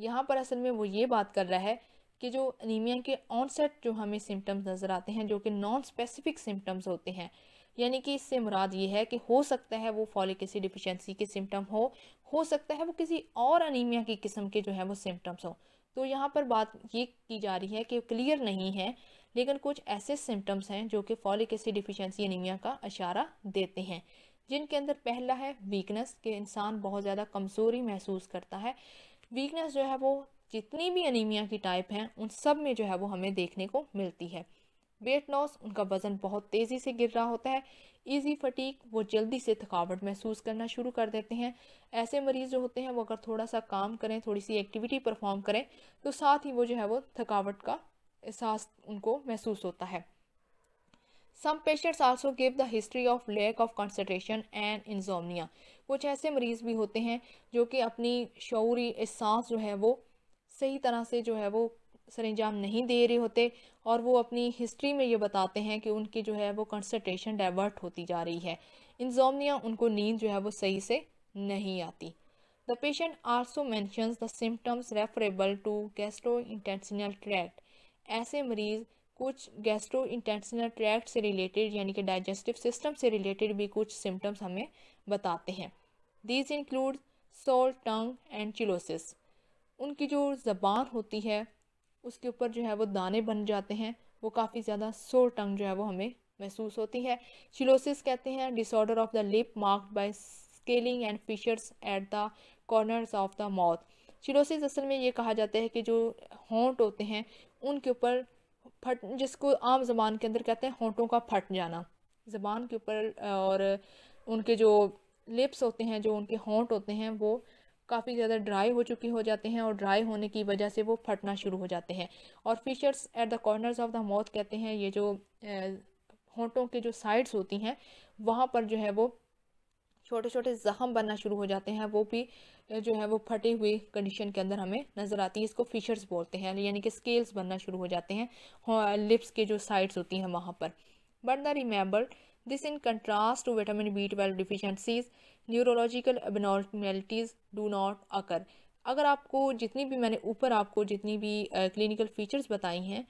A: यहाँ पर असल में वो ये बात कर रहा है कि जो अनिमिया के ऑनसेट जो हमें सिम्टम्स नज़र आते हैं जो कि नॉन स्पेसिफिक सिम्टम्स होते हैं यानी कि इससे मुराद ये है कि हो सकता है वो फॉलिक एसिड डिफिशेंसी के सिम्टम हो हो सकता है वो किसी और अनीमिया की किस्म के जो है वो सिम्टम्स हो तो यहाँ पर बात ये की जा रही है कि क्लियर नहीं है लेकिन कुछ ऐसे सिम्टम्स हैं जो कि फॉलिक एसिड डिफिशेंसी एनीमिया का इशारा देते हैं जिनके अंदर पहला है वीकनेस कि इंसान बहुत ज़्यादा कमज़ोरी महसूस करता है वीकनेस जो है वो जितनी भी अनीमिया की टाइप हैं उन सब में जो है वो हमें देखने को मिलती है वेट लॉस उनका वज़न बहुत तेज़ी से गिर रहा होता है ईजी फटीक वो जल्दी से थकावट महसूस करना शुरू कर देते हैं ऐसे मरीज़ जो होते हैं वो अगर थोड़ा सा काम करें थोड़ी सी एक्टिविटी परफॉर्म करें तो साथ ही वो जो है वो थकावट का एहसास उनको महसूस होता है some patients also give the history of lack of concentration and insomnia कुछ ऐसे मरीज़ भी होते हैं जो कि अपनी शौरी एहसास जो है वो सही तरह से जो है वो सर अंजाम नहीं दे रहे होते और वो अपनी हिस्ट्री में ये बताते हैं कि उनकी जो है वो कंसनट्रेशन डाइवर्ट होती जा रही है इंजोमनिया उनको नींद जो है वो सही से नहीं आती the patient also mentions the symptoms referable to gastrointestinal tract ऐसे मरीज़ कुछ गैस्ट्रो इंटेस्टिनल ट्रैक्ट से रिलेटेड यानी कि डाइजेस्टिव सिस्टम से रिलेटेड भी कुछ सिम्टम्स हमें बताते हैं these include sore tongue and cheilosis उनकी जो ज़बान होती है उसके ऊपर जो है वो दाने बन जाते हैं वो काफ़ी ज़्यादा सोल टंग जो है वो हमें महसूस होती है चिलोसिस कहते हैं disorder of the lip marked by scaling and fissures at the corners of the mouth cheilosis असल में ये कहा जाता है कि जो होंट होते हैं उनके ऊपर फट जिसको आम जबान के अंदर कहते हैं होंठों का फट जाना ज़बान के ऊपर और उनके जो लिप्स होते हैं जो उनके होंठ होते हैं वो काफ़ी ज़्यादा ड्राई हो चुके हो जाते हैं और ड्राई होने की वजह से वो फटना शुरू हो जाते हैं और fissures at the corners of the mouth कहते हैं ये जो होंठों के जो साइड्स होती हैं वहाँ पर जो है वो छोटे छोटे ज़ख़म बनना शुरू हो जाते हैं वो भी जो है वो फटे हुए कंडीशन के अंदर हमें नज़र आती है इसको फिशर्स बोलते हैं यानी कि स्केल्स बनना शुरू हो जाते हैं लिप्स के जो साइड्स होती हैं वहाँ पर but the remember this in contrast to vitamin B twelve deficiencies neurological abnormalities do not occur अगर आपको जितनी भी मैंने ऊपर आपको जितनी भी क्लिनिकल फ़ीचर्स बताई हैं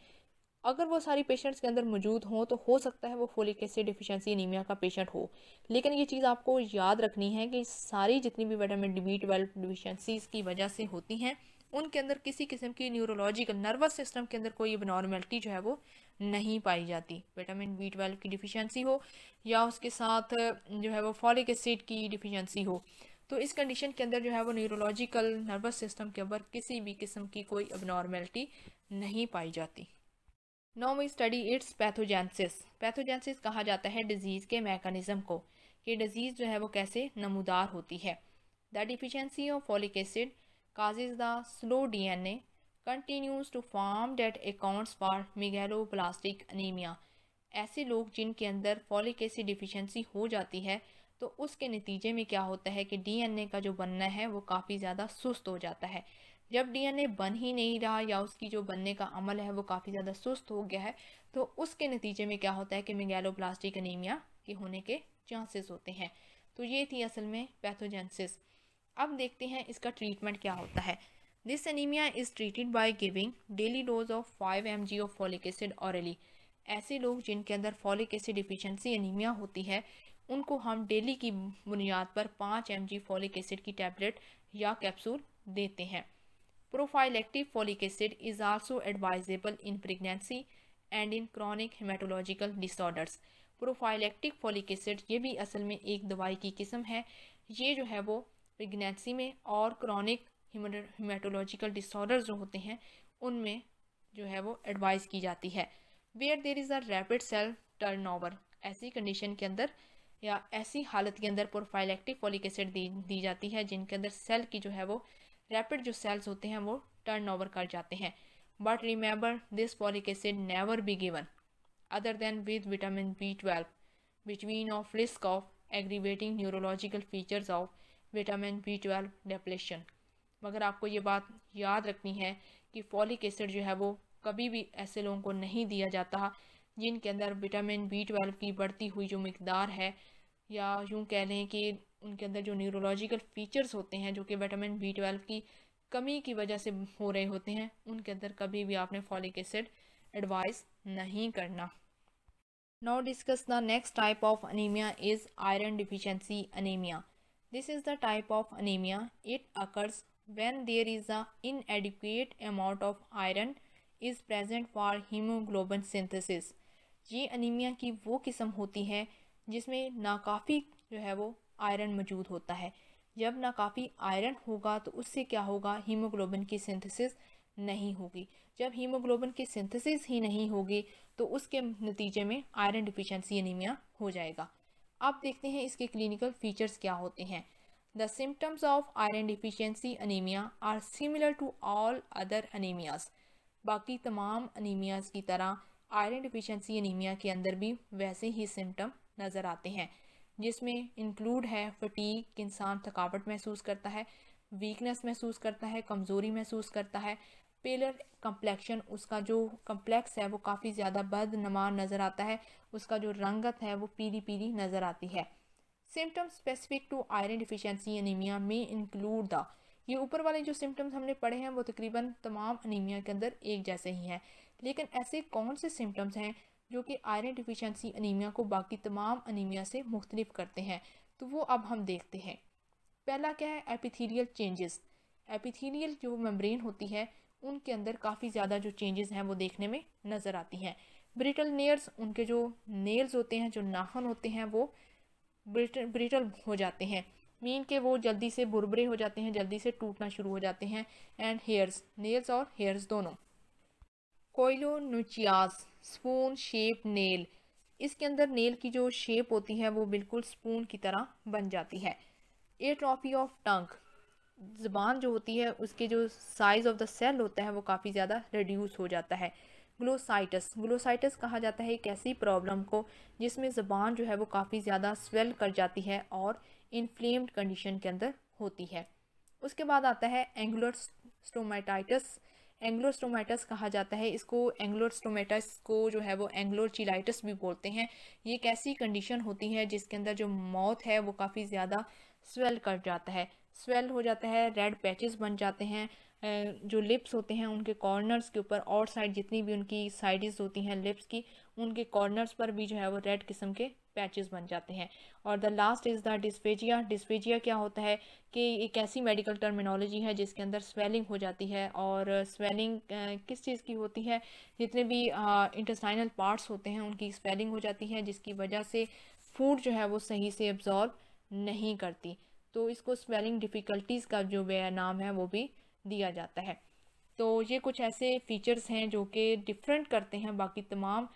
A: अगर वो सारी पेशेंट्स के अंदर मौजूद हों तो हो सकता है वो फोलिक एसिड डिफिशेंसी एनीमिया का पेशेंट हो लेकिन ये चीज़ आपको याद रखनी है कि सारी जितनी भी vitamin D B twelve deficiencies की वजह से होती हैं उनके अंदर किसी किस्म की न्यूरोलॉजिकल नर्वस सिस्टम के अंदर कोई नॉर्मेलिटी जो है वो नहीं पाई जाती विटामिन बी ट्वेल्व की डिफिशेंसी हो या उसके साथ जो है वो फॉलिक एसिड की डिफिशेंसी हो तो इस कंडीशन के अंदर जो है वो न्यूरोलॉजिकल नर्वस सिस्टम के अंदर किसी भी किस्म की कोई अब नॉर्मेलिटी नहीं पाई जाती now we study its pathogenesis pathogenesis कहा जाता है डिजीज़ के मैकानिज़म को कि डिजीज़ जो है वो कैसे नमूदार होती है the deficiency of folic acid causes the slow D N A continues to form that accounts for plastic anaemia ऐसे लोग जिनके अंदर फॉलिक एसिड डिफिशेंसी हो जाती है तो उसके नतीजे में क्या होता है कि डी एन ए का जो बनना है वो काफ़ी ज़्यादा सुस्त हो जाता है जब डीएनए बन ही नहीं रहा या उसकी जो बनने का अमल है वो काफ़ी ज़्यादा सुस्त हो गया है तो उसके नतीजे में क्या होता है कि प्लास्टिक अनीमिया के होने के चांसेस होते हैं तो ये थी असल में पैथोजेंसिस अब देखते हैं इसका ट्रीटमेंट क्या होता है this anaemia is treated by giving daily dose of five M G of folic acid orally ऐसे लोग जिनके अंदर फॉलिक एसिड डिफिशेंसी एनीमिया होती है उनको हम डेली की बुनियाद पर पाँच एम जी फॉलिक एसिड की टैबलेट या कैप्सूल देते हैं prophylactic folic acid is also advisable in pregnancy and in chronic hematological disorders. Prophylactic folic acid ये भी असल में एक दवाई की किस्म है ये जो है वो प्रेगनेंसी में और क्रॉनिक हिमाटोलॉजिकल डिसऑर्डर्स जो होते हैं उनमें जो है वो एडवाइज़ की जाती है where there is are rapid cell turnover ऐसी कंडीशन के अंदर या ऐसी हालत के अंदर प्रोफाइलेक्टिक फोलिक एसिड दी दी जाती है जिनके अंदर सेल की जो है वो रैपिड जो सेल्स होते हैं वो टर्न ओवर कर जाते हैं but remember this folic acid never be given other than with vitamin B twelve between of risk of aggravating neurological features of vitamin B twelve depletion मगर आपको ये बात याद रखनी है कि फॉलिक एसिड जो है वो कभी भी ऐसे लोगों को नहीं दिया जाता जिनके अंदर विटामिन बी ट्वेल्व की बढ़ती हुई जो मकदार है या यूँ कह लें कि उनके अंदर जो न्यूरोलॉजिकल फीचर्स होते हैं जो कि विटामिन बी ट्वेल्व की कमी की वजह से हो रहे होते हैं उनके अंदर कभी भी आपने फॉलिक एसिड एडवाइस नहीं करना now discuss the next type of anaemia is iron deficiency anaemia this is the type of anaemia it occurs when there is a inadequate amount of iron is present for haemoglobin synthesis ये anaemia की वो किस्म होती है जिसमें नाकाफी जो है वो आयरन मौजूद होता है जब ना काफ़ी आयरन होगा तो उससे क्या होगा हीमोग्लोबिन की सिंथेसिस नहीं होगी जब हीमोग्लोबिन की सिंथेसिस ही नहीं होगी तो उसके नतीजे में आयरन डिफिशेंसी एनीमिया हो जाएगा अब देखते हैं इसके क्लिनिकल फीचर्स क्या होते हैं the symptoms of iron deficiency anaemia are similar to all other anaemias बाकी तमाम अनीमियाज की तरह आयरन डिफिशेंसी अनीमिया के अंदर भी वैसे ही सिम्टम नज़र आते हैं जिसमें इंक्लूड है फटीक इंसान थकावट महसूस करता है वीकनेस महसूस करता है कमज़ोरी महसूस करता है पेलर कम्प्लेक्शन उसका जो कम्प्लेक्स है वो काफ़ी ज़्यादा बद नमा नज़र आता है उसका जो रंगत है वो पीली पीली नज़र आती है symptoms specific to iron deficiency anaemia में इंक्लूड द ये ऊपर वाले जो सिम्टम्स हमने पढ़े हैं वो तकरीबन तमाम अनिमिया के अंदर एक जैसे ही हैं लेकिन ऐसे कौन से सिम्टम्स हैं जो कि आयरन डिफिशेंसी अनीमिया को बाकी तमाम अनीमिया से मुख्तलिफ करते हैं तो वो अब हम देखते हैं पहला क्या है एपिथीलियल चेंजेस एपिथीलियल जो मेम्ब्रेन होती है उनके अंदर काफ़ी ज़्यादा जो चेंजेस हैं वो देखने में नज़र आती हैं ब्रिटल नेयर्स उनके जो नेल्स होते हैं जो नाखन होते हैं वो ब्रिटल ब्रिटल हो जाते हैं मीन के वो जल्दी से बुरबरे हो जाते हैं जल्दी से टूटना शुरू हो जाते हैं एंड हेयर्स नेल्स और हेयर्स दोनों koilonychias spoon shape nail इसके अंदर नेल की जो शेप होती है वो बिल्कुल स्पून की तरह बन जाती है ए ट्रॉफी ऑफ टंक ज़बान जो होती है उसके जो साइज़ ऑफ द सेल होता है वो काफ़ी ज़्यादा रिड्यूस हो जाता है ग्लोसाइटस ग्लोसाइटस कहा जाता है एक ऐसी प्रॉब्लम को जिसमें ज़बान जो है वो काफ़ी ज़्यादा स्वेल कर जाती है और इनफ्लेम्ड कंडीशन के अंदर होती है उसके बाद आता है एंगुलर स्टोमाइटाइटस एंग्लोस्टोमेटस कहा जाता है इसको एंग्लोस्टोमेटस को जो है वो एंग्लोचिलाइटस भी बोलते हैं ये एक ऐसी कंडीशन होती है जिसके अंदर जो माउथ है वो काफ़ी ज़्यादा स्वेल कर जाता है स्वेल हो जाता है रेड पैचेस बन जाते हैं जो लिप्स होते हैं उनके कॉर्नर्स के ऊपर और साइड जितनी भी उनकी साइड्स होती हैं लिप्स की उनके कॉर्नर्स पर भी जो है वो रेड किस्म के पैचेस बन जाते हैं और the last is the dyspepsia dyspepsia क्या होता है कि एक ऐसी मेडिकल टर्मिनोलॉजी है जिसके अंदर स्वेलिंग हो जाती है और स्वेलिंग किस चीज़ की होती है जितने भी uh, पार्ट्स होते हैं उनकी स्वेलिंग हो जाती है जिसकी वजह से फूड जो है वो सही से एब्जॉर्ब नहीं करती तो इसको स्वेलिंग डिफ़िकल्टीज़ का जो नाम है वो भी दिया जाता है तो ये कुछ ऐसे फ़ीचर्स हैं जो कि डिफरेंट करते हैं बाकी तमाम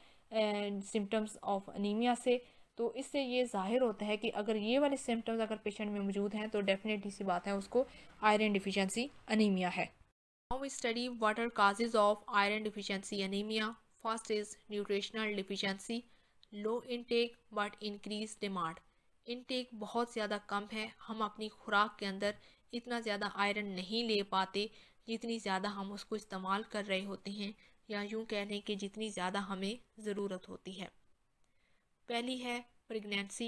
A: सिम्टम्स ऑफ अनीमिया से तो इससे ये जाहिर होता है कि अगर ये वाले सिम्टम्स अगर पेशेंट में मौजूद हैं तो डेफिनेटली सी बात है उसको आयरन डिफिशेंसी अनिमिया है how we study what are causes of iron deficiency anaemia first is nutritional deficiency low intake but increase demand intake बहुत ज़्यादा कम है हम अपनी खुराक के अंदर इतना ज़्यादा आयरन नहीं ले पाते जितनी ज़्यादा हम उसको इस्तेमाल कर रहे होते हैं या यूँ कह लें कि जितनी ज़्यादा हमें ज़रूरत होती है पहली है प्रेगनेंसी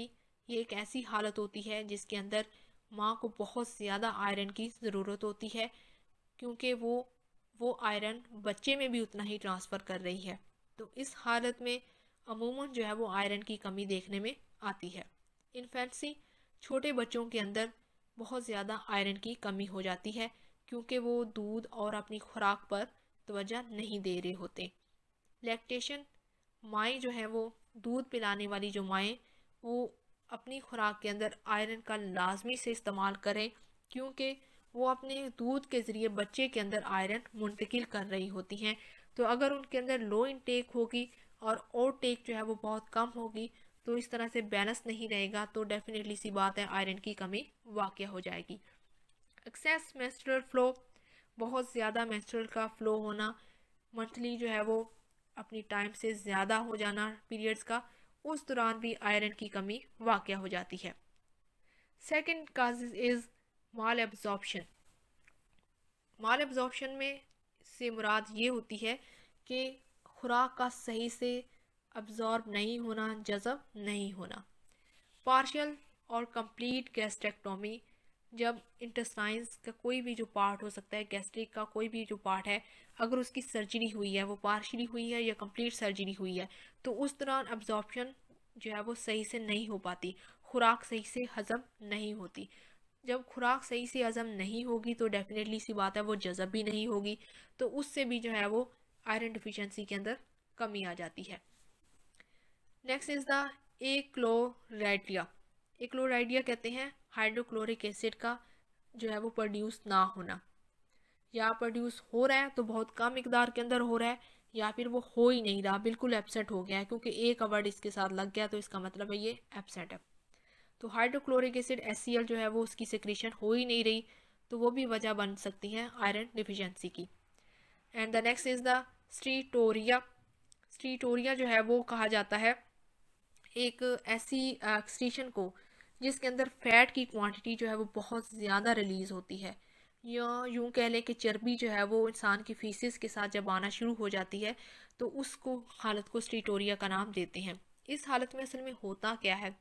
A: ये एक ऐसी हालत होती है जिसके अंदर माँ को बहुत ज़्यादा आयरन की ज़रूरत होती है क्योंकि वो वो आयरन बच्चे में भी उतना ही ट्रांसफ़र कर रही है तो इस हालत में अमूमन जो है वो आयरन की कमी देखने में आती है इन्फेंसी छोटे बच्चों के अंदर बहुत ज़्यादा आयरन की कमी हो जाती है क्योंकि वो दूध और अपनी खुराक पर तोजह नहीं दे रहे होते लैक्टेशन माएँ जो है वो दूध पिलाने वाली जो माएँ वो अपनी खुराक के अंदर आयरन का लाजमी से इस्तेमाल करें क्योंकि वो अपने दूध के ज़रिए बच्चे के अंदर आयरन मुंतकिल कर रही होती हैं तो अगर उनके अंदर लो इनटेक होगी और ओवरटेक जो है वो बहुत कम होगी तो इस तरह से बैलेंस नहीं रहेगा तो डेफिनेटली सी बात है आयरन की कमी वाक़ हो जाएगी एक्सेस मेस्ट्रल फ़्लो बहुत ज़्यादा मेस्ट्रल का फ़्लो होना मंथली जो है वो अपनी टाइम से ज़्यादा हो जाना पीरियड्स का उस दौरान भी आयरन की कमी वाक़ हो जाती है second cause is malabsorption malabsorption में से मुराद ये होती है कि खुराक का सही से अब्जॉर्ब नहीं होना जज़ब नहीं होना पार्शल और कंप्लीट गैस्ट्रेक्टोमी जब इंटेस्टाइंस का कोई भी जो पार्ट हो सकता है गैस्ट्रिक का कोई भी जो पार्ट है अगर उसकी सर्जरी हुई है वो पार्शली हुई है या कंप्लीट सर्जरी हुई है तो उस दौरान अब्जॉर्प्शन जो है वो सही से नहीं हो पाती खुराक सही से हजम नहीं होती जब खुराक सही से हजम नहीं होगी तो डेफिनेटली सी बात है वो जजब भी नहीं होगी तो उससे भी जो है वो आयरन डिफिशेंसी के अंदर कमी आ जाती है next is the achlorhydria ये क्लोराइडिया कहते हैं हाइड्रोक्लोरिक एसिड का जो है वो प्रोड्यूस ना होना या प्रोड्यूस हो रहा है तो बहुत कम मकदार के अंदर हो रहा है या फिर वो हो ही नहीं रहा बिल्कुल एबसेंट हो गया है क्योंकि एक अवर्ड इसके साथ लग गया तो इसका मतलब है ये एबसेंट है तो हाइड्रोक्लोरिक एसिड एस जो है वो उसकी सिक्रीशन हो ही नहीं रही तो वो भी वजह बन सकती है आयरन डिफिशेंसी की and the next is the steatorrhoea steatorrhoea जो है वो कहा जाता है एक ऐसी एक्सट्रीशन को जिसके अंदर फैट की क्वांटिटी जो है वो बहुत ज़्यादा रिलीज़ होती है या यूँ कह लें कि चर्बी जो है वो इंसान की फीसिस के साथ जब आना शुरू हो जाती है तो उसको हालत को स्टीटोरिया का नाम देते हैं इस हालत में असल में होता क्या है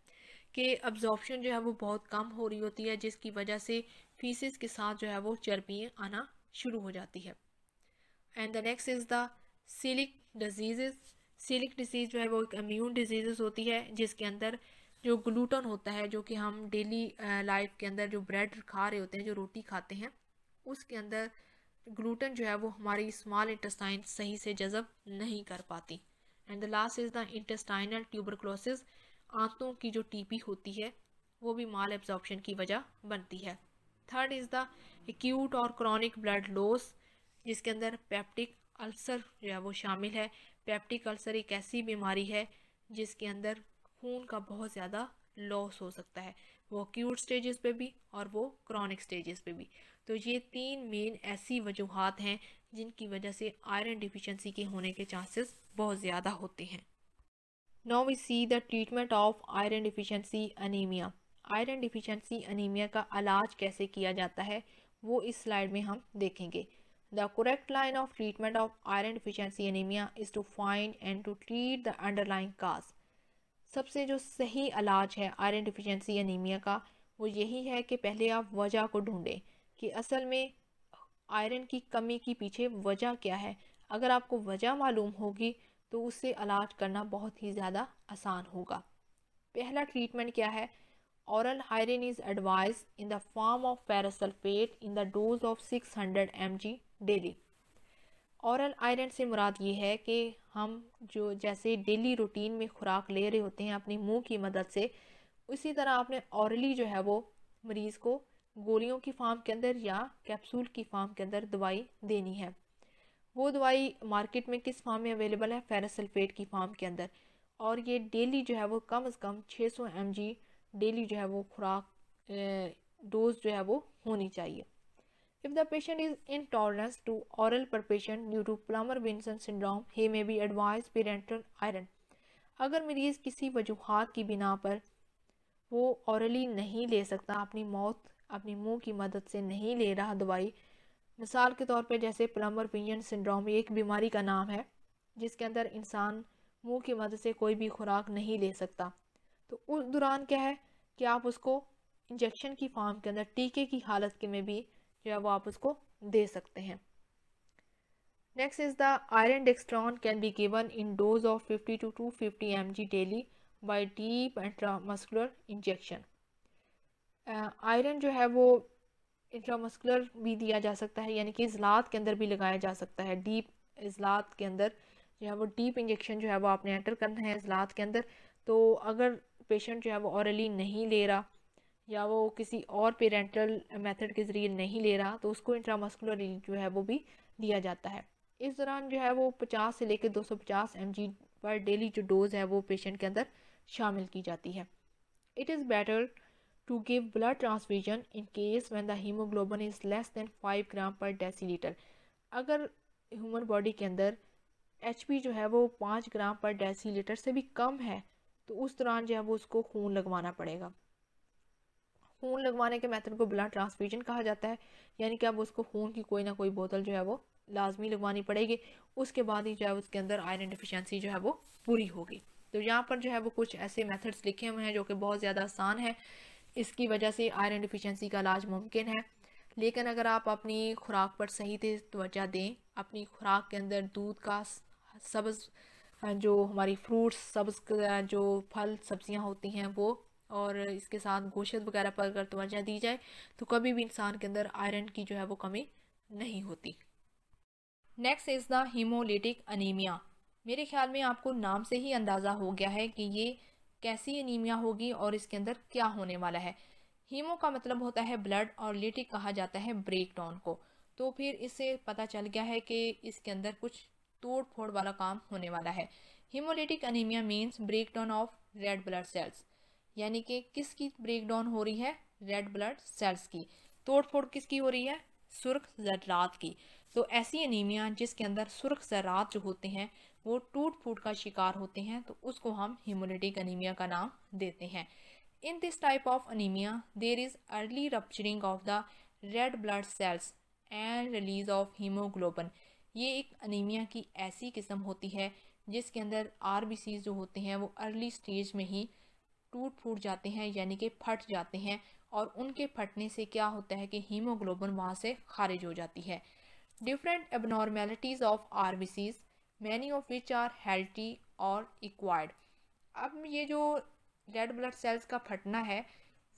A: कि अब्जॉर्प्शन जो है वो बहुत कम हो रही होती है जिसकी वजह से फीसिस के साथ जो है वो चर्बियाँ आना शुरू हो जाती है and the next is the disease coeliac disease जो है वो एक अम्यून डिजीज़ होती है जिसके अंदर जो ग्लूटन होता है जो कि हम डेली लाइफ के अंदर जो ब्रेड खा रहे होते हैं जो रोटी खाते हैं उसके अंदर ग्लूटन जो है वो हमारी स्मॉल इंटेस्टाइन सही से जज़ब नहीं कर पाती and the last is the intestinal tuberculosis आंतों की जो टीपी होती है वो भी माल एब्जॉर्बशन की वजह बनती है थर्ड इज़ द एक्यूट और क्रॉनिक ब्लड लॉस जिसके अंदर पेप्टिक अल्सर जो है वो शामिल है पेप्टिक अल्सर एक ऐसी बीमारी है जिसके अंदर खून का बहुत ज़्यादा लॉस हो सकता है वो अक्यूट स्टेजेस पे भी और वो क्रॉनिक स्टेजेस पे भी तो ये तीन मेन ऐसी वजूहत हैं जिनकी वजह से आयरन डिफिशेंसी के होने के चांसेस बहुत ज़्यादा होते हैं now we see the treatment of iron deficiency anaemia iron deficiency anaemia का इलाज कैसे किया जाता है वो इस स्लाइड में हम देखेंगे the correct line of treatment of iron deficiency anaemia is to find and to treat the underlying cause सबसे जो सही इलाज है आयरन डिफिशेंसी एनीमिया का वो यही है कि पहले आप वजह को ढूंढें कि असल में आयरन की कमी की पीछे वजह क्या है अगर आपको वजह मालूम होगी तो उससे इलाज करना बहुत ही ज़्यादा आसान होगा पहला ट्रीटमेंट क्या है oral iron is advise in the form of ferrous in the dose of of 600 mg daily oral iron से मुराद ये है कि हम जो जैसे डेली रूटीन में खुराक ले रहे होते हैं अपने मुंह की मदद से उसी तरह आपने औरली जो है वो मरीज़ को गोलियों की फार्म के अंदर या कैप्सूल की फार्म के अंदर दवाई देनी है वो दवाई मार्केट में किस फार्म में अवेलेबल है फेरासल्फेट की फार्म के अंदर और ये डेली जो है वो कम अज़ कम 600 सौ डेली जो है वो खुराक डोज जो है वो होनी चाहिए If the patient is intolerant to oral preparation due to plummer vinson syndrome, he may be advised parenteral iron. अगर मरीज किसी वजूहत की बिना पर वो औरली नहीं ले सकता अपनी मौत अपनी मुंह की मदद से नहीं ले रहा दवाई मिसाल के तौर पर जैसे प्लम्बर पिंजन सिंड्रोम एक बीमारी का नाम है जिसके अंदर इंसान मुंह की मदद से कोई भी खुराक नहीं ले सकता तो उस दौरान क्या है कि आप उसको इंजेक्शन की फॉर्म के अंदर टीके की हालत के में भी जो है वो आप उसको दे सकते हैं next is the iron dextran can be given in dose of fifty to two fifty M G daily by deep intramuscular injection iron जो है वो इंट्रामस्कुलर भी दिया जा सकता है यानी कि इजलात के अंदर भी लगाया जा सकता है डीप इजलात के अंदर जो है वो डीप इंजेक्शन जो है वो आपने एंटर करना है इजलात के अंदर तो अगर पेशेंट जो है वो औरली नहीं ले रहा या वो किसी और पेरेंटल मेथड के ज़रिए नहीं ले रहा तो उसको इंट्रामस्कुलर जो है वो भी दिया जाता है इस दौरान जो है वो 50 से लेकर 250 सौ पर डेली जो डोज़ है वो पेशेंट के अंदर शामिल की जाती है it is better to give blood transfusion in case when the haemoglobin is less than five gram per deci अगर ह्यूमन बॉडी के अंदर एच जो है वो पाँच ग्राम पर डेसी से भी कम है तो उस दौरान जो है वो उसको खून लगवाना पड़ेगा खून लगवाने के मेथड को ब्लड ट्रांसफ्यूजन कहा जाता है यानी कि अब उसको खून की कोई ना कोई बोतल जो है वो लाजमी लगवानी पड़ेगी उसके बाद ही जो है उसके अंदर आयरन डिफिशेंसी जो है वो पूरी होगी तो यहाँ पर जो है वो कुछ ऐसे मेथड्स लिखे हुए हैं जो कि बहुत ज़्यादा आसान है इसकी वजह से आयरन डिफिशेंसी का इलाज मुमकिन है लेकिन अगर आप अपनी खुराक पर सही तोज्जा दें अपनी खुराक के अंदर दूध का सब्ज़ जो हमारी फ्रूट्स सब्ज़ जो फल सब्ज़ियाँ होती हैं वो और इसके साथ गोशत वगैरह पर अगर तोजह दी जाए तो कभी भी इंसान के अंदर आयरन की जो है वो कमी नहीं होती next is the haemolytic anaemia मेरे ख्याल में आपको नाम से ही अंदाज़ा हो गया है कि ये कैसी अनीमिया होगी और इसके अंदर क्या होने वाला है हीमो का मतलब होता है ब्लड और लिटिक कहा जाता है ब्रेक डाउन को तो फिर इससे पता चल गया है कि इसके अंदर कुछ तोड़ फोड़ वाला काम होने वाला है haemolytic anaemia means break down of red blood cells यानी कि किसकी ब्रेक डाउन हो रही है रेड ब्लड सेल्स की तोड़ फोड़ किसकी हो रही है सुर्ख ज़रात की तो ऐसी एनीमिया जिसके अंदर सुर्ख ज़रात जो होते हैं वो टूट फूट का शिकार होते हैं तो उसको हम हीमोलिटिक अनीमिया का नाम देते हैं in this type of anaemia there is early rupturing of the red blood cells and release of haemoglobin ये एक अनिमिया की ऐसी किस्म होती है जिसके अंदर आर जो होते हैं वो अर्ली स्टेज में ही टूट फूट जाते हैं यानी कि फट जाते हैं और उनके फटने से क्या होता है कि हीमोग्लोबिन वहाँ से खारिज हो जाती है different abnormalities of are many of which are hereditary और इक्वायर्ड अब ये जो रेड ब्लड सेल्स का फटना है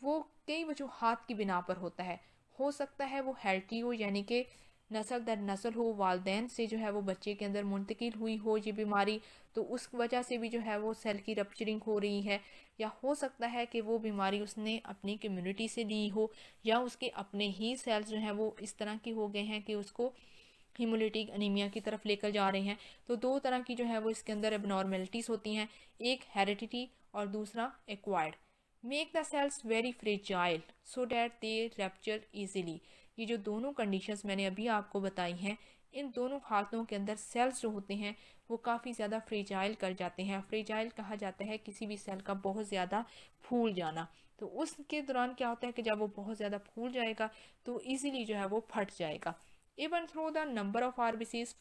A: वो कई वजूहत की बिना पर होता है हो सकता है वो हेल्टी हो यानी कि नसल दर नसल हो वालदेन से जो है वो बच्चे के अंदर मुंतकिल हुई हो ये बीमारी तो उस वजह से भी जो है वो सेल की रपच्चरिंग हो रही है या हो सकता है कि वो बीमारी उसने अपनी कम्यूनिटी से ली हो या उसके अपने ही सेल्स जो हैं वो इस तरह के हो गए हैं कि उसको हीमोलिटिक अनिमिया की तरफ लेकर जा रहे हैं तो दो तरह की जो है वो इसके अंदर एबनॉर्मेलिटीज़ होती हैं एक हेरिडिटी और दूसरा acquired make the cells very fragile so that they rupture easily ये जो दोनों कंडीशंस मैंने अभी आपको बताई हैं इन दोनों हालतों के अंदर सेल्स जो होते हैं वो काफ़ी ज़्यादा फ्रेजाइल कर जाते हैं फ्रेजाइल कहा जाता है किसी भी सेल का बहुत ज़्यादा फूल जाना तो उसके दौरान क्या होता है कि जब वो बहुत ज़्यादा फूल जाएगा तो ईज़िली जो है वो फट जाएगा even though the number of R B Cs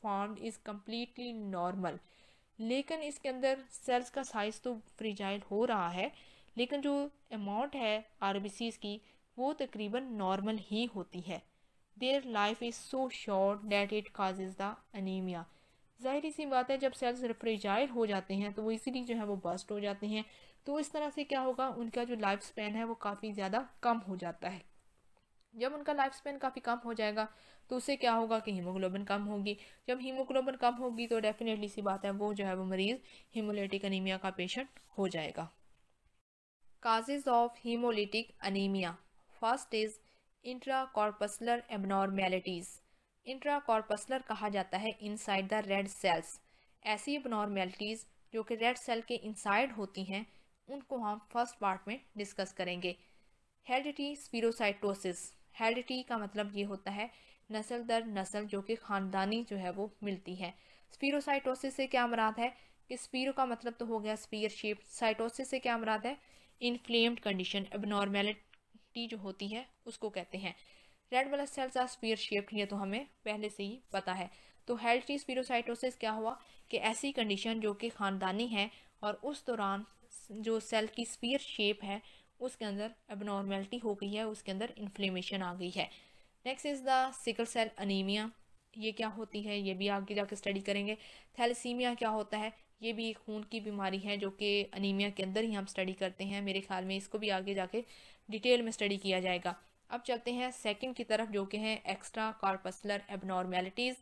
A: is completely normal लेकिन इसके अंदर सेल्स का साइज़ तो फ्रिजाइल हो रहा है लेकिन जो अमाउंट है आर की वो तकरीबन नॉर्मल ही होती है their life is so short that it causes the anaemia ज़ाहिर सी बात है जब सेल्स रिफ्रिजाइल हो जाते हैं तो वो इसीलिए जो है वो बस्ट हो जाते हैं तो इस तरह से क्या होगा उनका जो लाइफ स्पेन है वो काफ़ी ज़्यादा कम हो जाता है जब उनका लाइफ स्पेन काफ़ी कम हो जाएगा तो उससे क्या होगा कि हीमोग्लोबिन कम होगी जब हीमोग्लोबिन कम होगी तो डेफिनेटली सी बात है वो जो है वो मरीज़ हीमोलिटिक अनिमिया का पेशेंट हो जाएगा causes of haemolytic anaemia first is intracorpuscular abnormalities intracorpuscular कहा जाता है इनसाइड द रेड सेल्स ऐसी एबनॉर्मेलिटीज़ जो कि रेड सेल के इनसाइड होती हैं उनको हम फर्स्ट पार्ट में डिस्कस करेंगे हेडिटी स्पीरोसाइटोसिस हेडिटी का मतलब ये होता है नस्ल दर नस्ल जो कि ख़ानदानी जो है वो मिलती है स्पीरोसाइटोसिस से क्या मराद है कि स्पीरो का मतलब तो हो गया स्पीयर शेप साइटोसिस से क्या मराद है इनफ्लेम्ड कंडीशन एबनॉर्मेलिटी टी जो होती है उसको कहते हैं red blood cells are sphere shaped ये तो हमें पहले से ही पता है तो हेल्थी स्पीरोसाइटोसिस क्या हुआ कि ऐसी कंडीशन जो कि ख़ानदानी है और उस दौरान जो सेल की स्पीयर शेप है उसके अंदर एबनॉर्मेलिटी हो गई है उसके अंदर इन्फ्लेमेशन आ गई है next is the sickle cell anaemia ये क्या होती है ये भी आगे जाके स्टडी करेंगे थैलसीमिया क्या होता है ये भी एक खून की बीमारी है जो कि अनीमिया के अंदर ही हम स्टडी करते हैं मेरे ख्याल में इसको भी आगे जाके डिटेल में स्टडी किया जाएगा अब चलते हैं सेकंड की तरफ जो कि हैं एक्स्ट्रा कार्पसलर एबनॉर्मेलिटीज़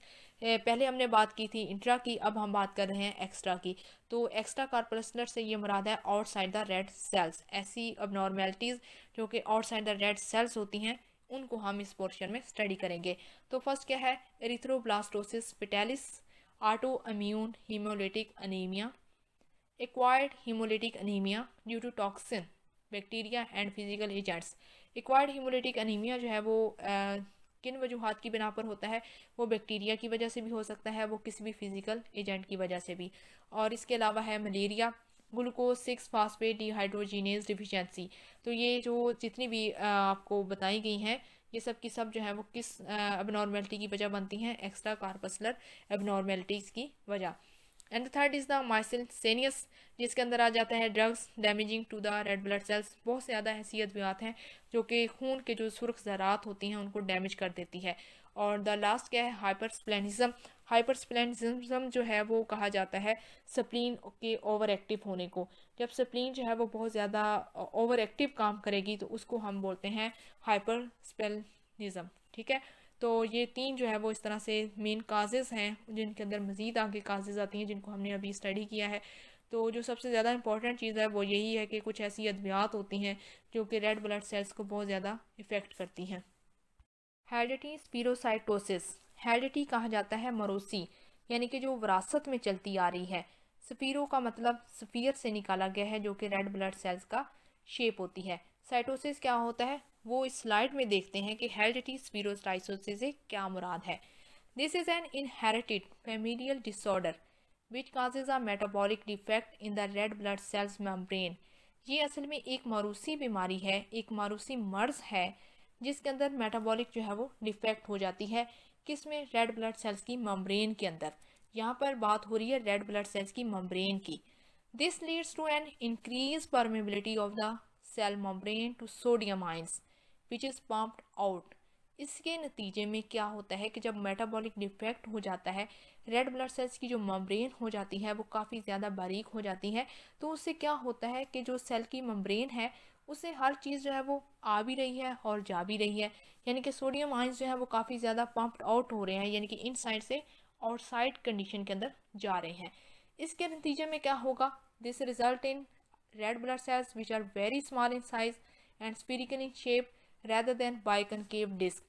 A: पहले हमने बात की थी इंट्रा की अब हम बात कर रहे हैं एक्स्ट्रा की तो एक्स्ट्रा कार्पसलर से ये मुराद है आउटसाइड द रेड सेल्स ऐसी अबनॉर्मेलिटीज जो कि आउटसाइड द रेड सेल्स होती हैं उनको हम इस पोर्शन में स्टडी करेंगे तो फर्स्ट क्या है erythroblastosis fetalis autoimmune haemolytic anaemia acquired haemolytic anaemia due to toxin bacteria and physical agents acquired haemolytic anaemia जो है वो आ, किन वजूहत की बिना पर होता है वो बैक्टीरिया की वजह से भी हो सकता है वो किसी भी फिजिकल एजेंट की वजह से भी और इसके अलावा है malaria glucose six phosphate dehydrogenase deficiency तो ये जो जितनी भी आपको बताई गई हैं ये सब की सब जो है वो किस एबनॉर्मेलिटी की वजह बनती हैं एक्स्ट्रा कार्पसलर एबनॉर्मेलिटीज़ की वजह and third is the senius जिसके अंदर आ जाता है drugs damaging to the red blood cells बहुत से ज़्यादा हैसियत बात हैं जो कि खून के जो सुर्ख ज़रात होती हैं उनको डैमेज कर देती है और द लास्ट क्या है हाइपर हाइपर हाइपरस्प्लेनिज्म जो है वो कहा जाता है स्प्लीन के ओवर एक्टिव होने को जब स्प्लीन जो है वो बहुत ज़्यादा ओवर एक्टिव काम करेगी तो उसको हम बोलते हैं हाइपरस्पेनिज्म ठीक है तो ये तीन जो है वो इस तरह से मेन काजेज़ हैं जिनके अंदर मज़ीद आगे काजेज़ आती हैं जिनको हमने अभी स्टडी किया है तो जो सबसे ज़्यादा इंपॉर्टेंट चीज़ है वो यही है कि कुछ ऐसी अद्वियात होती हैं जो कि रेड ब्लड सेल्स को बहुत ज़्यादा इफ़ेक्ट करती हैं हेडिटी स्पीरोसाइटोसिस हेडिटी कहा जाता है मरोसी यानी कि जो विरासत में चलती आ रही है स्पीरो का मतलब स्पीयर से निकाला गया है जो कि रेड ब्लड सेल्स का शेप होती है साइटोसिस क्या होता है वो इस स्लाइड में देखते हैं कि हेरिडिटी स्पीरोस्टाइसोसिस से क्या मुराद है this is an inherited familial disorder which causes a metabolic defect in the red blood cells membrane ये असल में एक मारूसी बीमारी है एक मारूसी मर्ज है जिसके अंदर मेटाबॉलिक जो है वो डिफेक्ट हो जाती है किस में रेड ब्लड सेल्स की मम्ब्रेन के अंदर यहाँ पर बात हो रही है रेड ब्लड सेल्स की मम्ब्रेन की this leads to an increase permeability of the cell membrane to sodium ions which is pumped out इसके नतीजे में क्या होता है कि जब मेटाबॉलिक डिफेक्ट हो जाता है रेड ब्लड सेल्स की जो मम्ब्रेन हो जाती है वो काफ़ी ज़्यादा बारीक हो जाती है तो उससे क्या होता है कि जो सेल की मम्ब्रेन है उससे हर चीज़ जो है वो आ भी रही है और जा भी रही है यानी कि सोडियम आइंस जो है वो काफ़ी ज़्यादा पम्प्ड आउट हो रहे हैं यानी कि इन साइड से आउटसाइड कंडीशन के अंदर जा रहे हैं इसके नतीजे में क्या होगा this result in red blood cells which are very small in size and spherical in shape rather than biconcave disc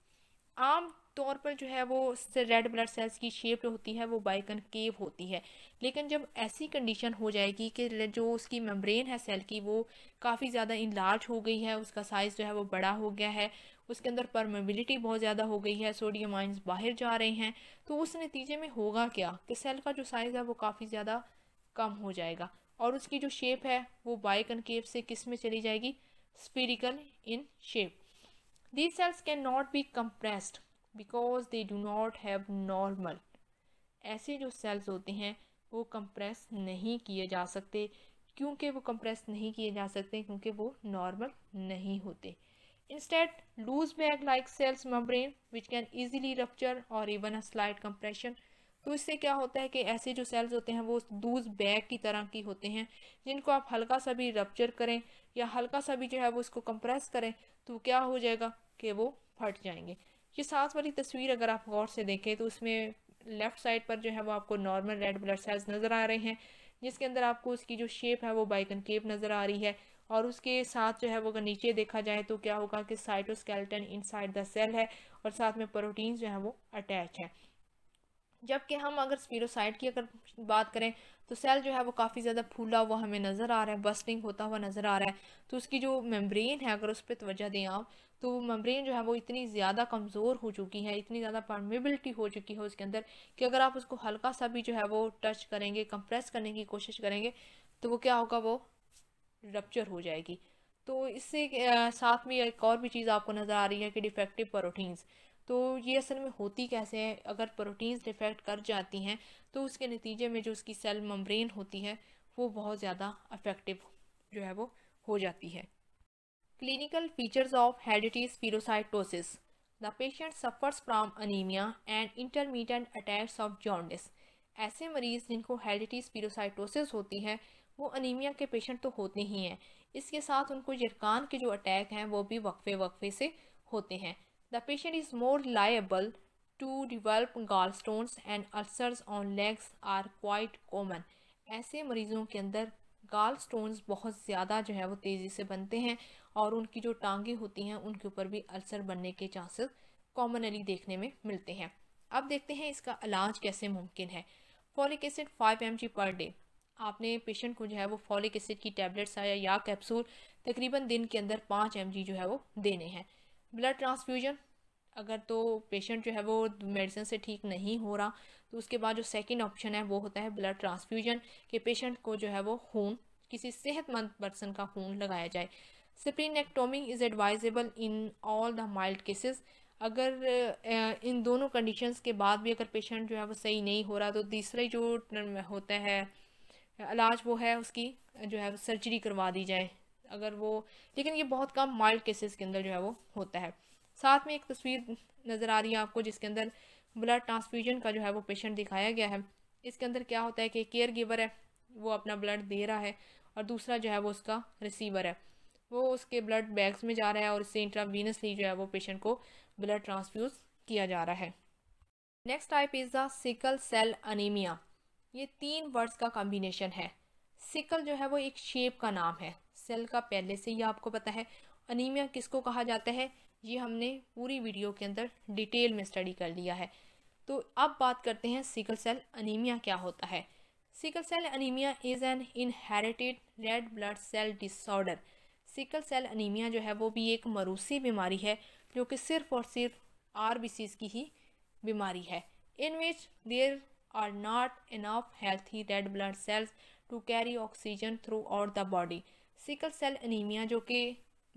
A: आम तौर पर जो है वो रेड ब्लड सेल्स की शेप जो होती है वो बाइकनकेव होती है लेकिन जब ऐसी कंडीशन हो जाएगी कि जो उसकी मेम्ब्रेन है सेल की वो काफ़ी ज़्यादा इनलार्ज हो गई है उसका साइज़ जो है वो बड़ा हो गया है उसके अंदर परमेबिलिटी बहुत ज़्यादा हो गई है सोडियम आइंस बाहर जा रहे हैं तो उस नतीजे में होगा क्या कि सेल का जो साइज़ है वो काफ़ी ज़्यादा कम हो जाएगा और उसकी जो शेप है वो बाइकनकेव से किस में चली जाएगी spherical in shape these cells cannot be compressed because they do not have normal ऐसे जो सेल्स होते हैं वो कंप्रेस नहीं किए जा सकते क्योंकि वो कंप्रेस नहीं किए जा सकते क्योंकि वो नॉर्मल नहीं होते instead loose bag like cells membrane which can easily rupture और इवन अ स्लाइड कंप्रेशन तो इससे क्या होता है कि ऐसे जो सेल्स होते हैं वो लूज बैग की तरह की होते हैं जिनको आप हल्का सा भी रपच्चर करें या हल्का सा भी जो है वो इसको कंप्रेस करें तो क्या हो जाएगा कि वो फट जाएंगे ये साथ वाली तस्वीर अगर आप गौर से देखें तो उसमें लेफ़्ट साइड पर जो है वो आपको नॉर्मल रेड ब्लड सेल्स नज़र आ रहे हैं जिसके अंदर आपको उसकी जो शेप है वो केप नज़र आ रही है और उसके साथ जो है वो अगर नीचे देखा जाए तो क्या होगा कि साइटोस्केल्टन इनसाइड द सेल है और साथ में प्रोटीन्स जो है वो अटैच है जबकि हम अगर स्पीरोसाइड की अगर बात करें तो सेल जो है वो काफ़ी ज़्यादा फूला हुआ हमें नज़र आ रहा है बस्टिंग होता हुआ नज़र आ रहा है तो उसकी जो मेम्ब्रेन है अगर उस पर तोजह दें आप तो मेम्ब्रेन जो है वो इतनी ज़्यादा कमज़ोर हो चुकी है इतनी ज़्यादा परमेबिलिटी हो चुकी है उसके अंदर कि अगर आप उसको हल्का सा भी जो है वो टच करेंगे कंप्रेस करने की कोशिश करेंगे तो वो क्या होगा वो रपच्चर हो जाएगी तो इससे साथ में एक और भी चीज़ आपको नज़र आ रही है कि डिफेक्टिव प्रोटीन्स तो ये असल में होती कैसे है अगर प्रोटीन्स डिफेक्ट कर जाती हैं तो उसके नतीजे में जो उसकी सेल मम्ब्रेन होती है वो बहुत ज़्यादा अफेक्टिव जो है वो हो जाती है क्लिनिकल फीचर्स ऑफ हेडिटीज spherocytosis the patient suffers from anaemia and intermediate attacks of jaundice ऐसे मरीज़ जिनको हेडिटीज फिरोसाइटोसिस होती है वो अनीमिया के पेशेंट तो होते ही हैं इसके साथ उनको यरकान के जो अटैक हैं वो भी वक्फे वक्फे से होते हैं The patient is more liable to develop gallstones and ulcers on legs are quite common. ऐसे मरीज़ों के अंदर गाल स्टोन्स बहुत ज़्यादा जो है वो तेज़ी से बनते हैं और उनकी जो टांगें होती हैं उनके ऊपर भी अल्सर बनने के चांसेस कॉमनली देखने में मिलते हैं अब देखते हैं इसका इलाज कैसे मुमकिन है folic acid five M per day आपने पेशेंट को जो है वो फॉलिक एसिड की टैबलेट्स या, कैप्सूल तकरीबन दिन के अंदर पाँच एम जो है वो देने हैं ब्लड ट्रांसफ्यूजन अगर तो पेशेंट जो है वो मेडिसिन से ठीक नहीं हो रहा तो उसके बाद जो सेकंड ऑप्शन है वो होता है ब्लड ट्रांसफ्यूजन कि पेशेंट को जो है वो खून किसी सेहतमंद पर्सन का खून लगाया जाए splenectomy is advisable in all the mild cases अगर इन दोनों कंडीशंस के बाद भी अगर पेशेंट जो है वो सही नहीं हो रहा तो तीसरा जो होता है इलाज वो है उसकी जो है सर्जरी करवा दी जाए अगर वो लेकिन ये बहुत कम माइल्ड केसेस के अंदर जो है वो होता है साथ में एक तस्वीर नज़र आ रही है आपको जिसके अंदर ब्लड ट्रांसफ्यूजन का जो है वो पेशेंट दिखाया गया है इसके अंदर क्या होता है कि केयर गिवर है वो अपना ब्लड दे रहा है और दूसरा जो है वो उसका रिसीवर है वो उसके ब्लड बैग्स में जा रहा है और इससे इंट्रावीनसली जो है वो पेशेंट को ब्लड ट्रांसफ्यूज़ किया जा रहा है next type is the sickle cell anaemia ये तीन वर्ड्स का कॉम्बिनेशन है सिकल जो है वो एक शेप का नाम है सेल का पहले से ही आपको पता है अनीमिया किसको कहा जाता है ये हमने पूरी वीडियो के अंदर डिटेल में स्टडी कर लिया है तो अब बात करते हैं सिकल सेल अनीमिया क्या होता है sickle cell anaemia is an inherited red blood cell disorder sickle cell anaemia जो है वो भी एक मरूसी बीमारी है जो कि सिर्फ और सिर्फ आर की ही बीमारी है in which there are not enough healthy red blood cells to carry oxygen throughout the body sickle cell anaemia जो कि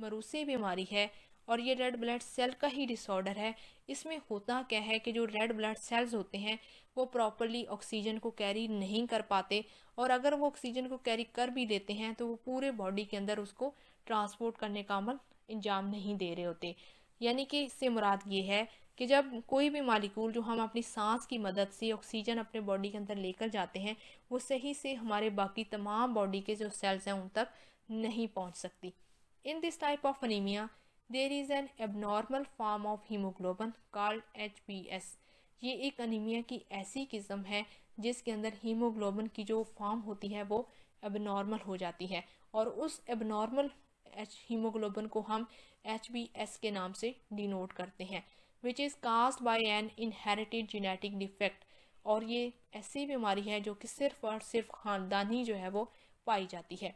A: मरूसी बीमारी है और ये रेड ब्लड सेल का ही डिसऑर्डर है इसमें होता क्या है कि जो रेड ब्लड सेल्स होते हैं वो प्रॉपरली ऑक्सीजन को कैरी नहीं कर पाते और अगर वो ऑक्सीजन को कैरी कर भी देते हैं तो वो पूरे बॉडी के अंदर उसको ट्रांसपोर्ट करने का अमल इंजाम नहीं दे रहे होते यानी कि इससे मुराद ये है कि जब कोई भी मालिकूल जो हम अपनी सांस की मदद से ऑक्सीजन अपने बॉडी के अंदर लेकर जाते हैं वो सही से हमारे बाकी तमाम बॉडी के जो सेल्स हैं उन तक नहीं पहुंच सकती in this type of anaemia there is an abnormal form of haemoglobin called H P S ये एक अनीमिया की ऐसी किस्म है जिसके अंदर हीमोग्लोबन की जो फॉर्म होती है वो एबनॉर्मल हो जाती है और उस एबनॉर्मल एच हीमोग्लोबन को हम एच बी एस के नाम से डिनोट करते हैं which is caused by an inherited genetic defect और ये ऐसी बीमारी है जो कि सिर्फ और सिर्फ ख़ानदानी जो है वो पाई जाती है